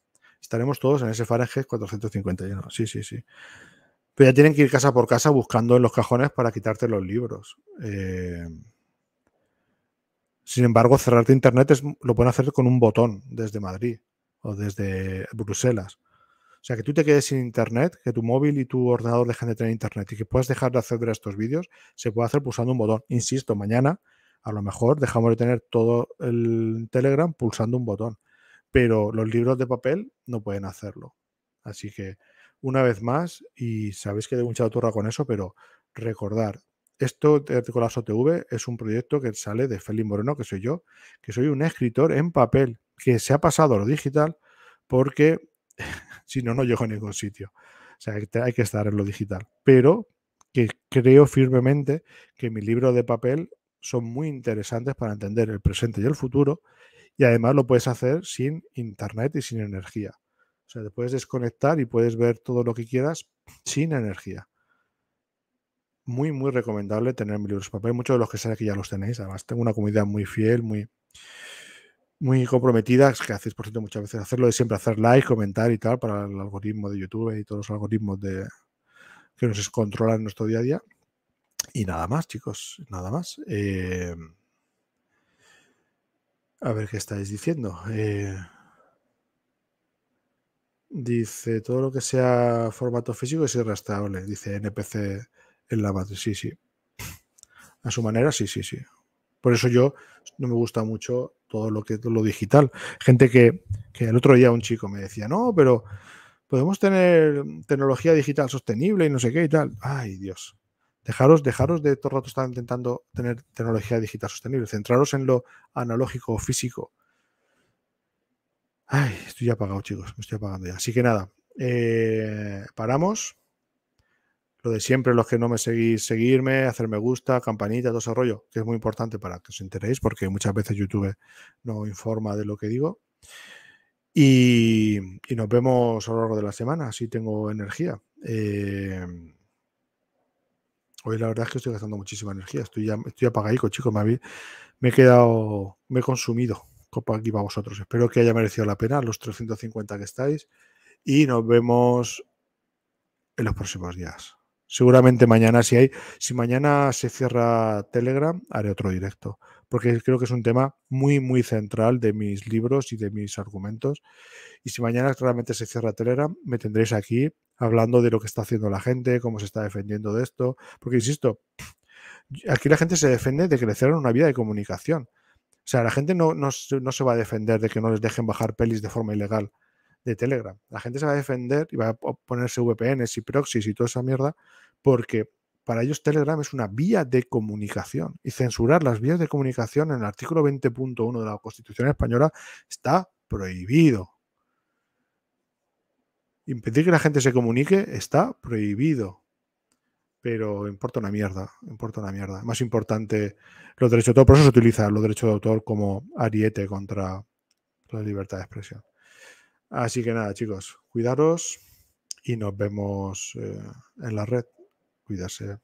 estaremos todos en ese Fahrenheit 451. Sí, sí, sí. Pero ya tienen que ir casa por casa buscando en los cajones para quitarte los libros. Em, sin embargo, cerrarte internet es, lo pueden hacer con un botón desde Madrid o desde Bruselas. O sea, que tú te quedes sin internet, que tu móvil y tu ordenador dejen de tener internet y que puedas dejar de acceder a estos vídeos, se puede hacer pulsando un botón. Insisto, mañana a lo mejor dejamos de tener todo el Telegram pulsando un botón, pero los libros de papel no pueden hacerlo. Así que, una vez más, y sabéis que de mucha turra con eso, pero recordar, esto de la TV es un proyecto que sale de Félix Moreno, que soy yo, que soy un escritor en papel, que se ha pasado a lo digital porque (laughs) si no, no llego a ningún sitio. O sea, hay que estar en lo digital. Pero que creo firmemente que mis libros de papel son muy interesantes para entender el presente y el futuro y además lo puedes hacer sin internet y sin energía. O sea, te puedes desconectar y puedes ver todo lo que quieras sin energía. Muy, muy recomendable tener mis libros de papel. Muchos de los que sé que ya los tenéis. Además, tengo una comunidad muy fiel, muy, muy comprometidas, que hacéis, por cierto, muchas veces hacerlo de siempre hacer like, comentar y tal para el algoritmo de YouTube y todos los algoritmos de, que nos controlan en nuestro día a día. Y nada más, chicos, nada más. Eh, a ver qué estáis diciendo. Eh, dice, todo lo que sea formato físico es irrestable. dice NPC en la matriz. Sí, sí. A su manera, sí, sí, sí. Por eso yo no me gusta mucho todo lo que lo digital. Gente que, el otro día un chico me decía, no, pero podemos tener tecnología digital sostenible y no sé qué y tal. Ay, Dios. Dejaros, dejaros de todo rato estar intentando tener tecnología digital sostenible. Centraros en lo analógico físico. Ay, estoy ya apagado, chicos. Me estoy apagando ya. Así que nada, eh, paramos. Lo de siempre, los que no me seguís, seguirme, hacer me gusta, campanita, todo ese rollo, que es muy importante para que os enteréis, porque muchas veces YouTube no informa de lo que digo. Y, nos vemos a lo largo de la semana, así tengo energía. Em, hoy la verdad es que estoy gastando muchísima energía. Estoy, ya, estoy apagadico, chicos. Me, me, he quedado, me he consumido copa aquí para vosotros. Espero que haya merecido la pena los 350 que estáis. Y nos vemos en los próximos días. Seguramente mañana, si hay, si mañana se cierra Telegram, haré otro directo, porque creo que es un tema muy, muy central de mis libros y de mis argumentos. Y si mañana realmente se cierra Telegram, me tendréis aquí hablando de lo que está haciendo la gente, cómo se está defendiendo de esto, porque insisto, aquí la gente se defiende de crecer en una vida de comunicación. O sea, la gente no, no se va a defender de que no les dejen bajar pelis de forma ilegal de Telegram. La gente se va a defender y va a ponerse VPNs y proxies y toda esa mierda porque para ellos Telegram es una vía de comunicación y censurar las vías de comunicación en el artículo 20.1 de la Constitución española está prohibido. Impedir que la gente se comunique está prohibido. Pero importa una mierda, importa una mierda. Más importante los derechos de autor, por eso se utiliza los derechos de autor como ariete contra la libertad de expresión. Así que nada, chicos, cuidaros y nos vemos eh, en la red. Cuidarse.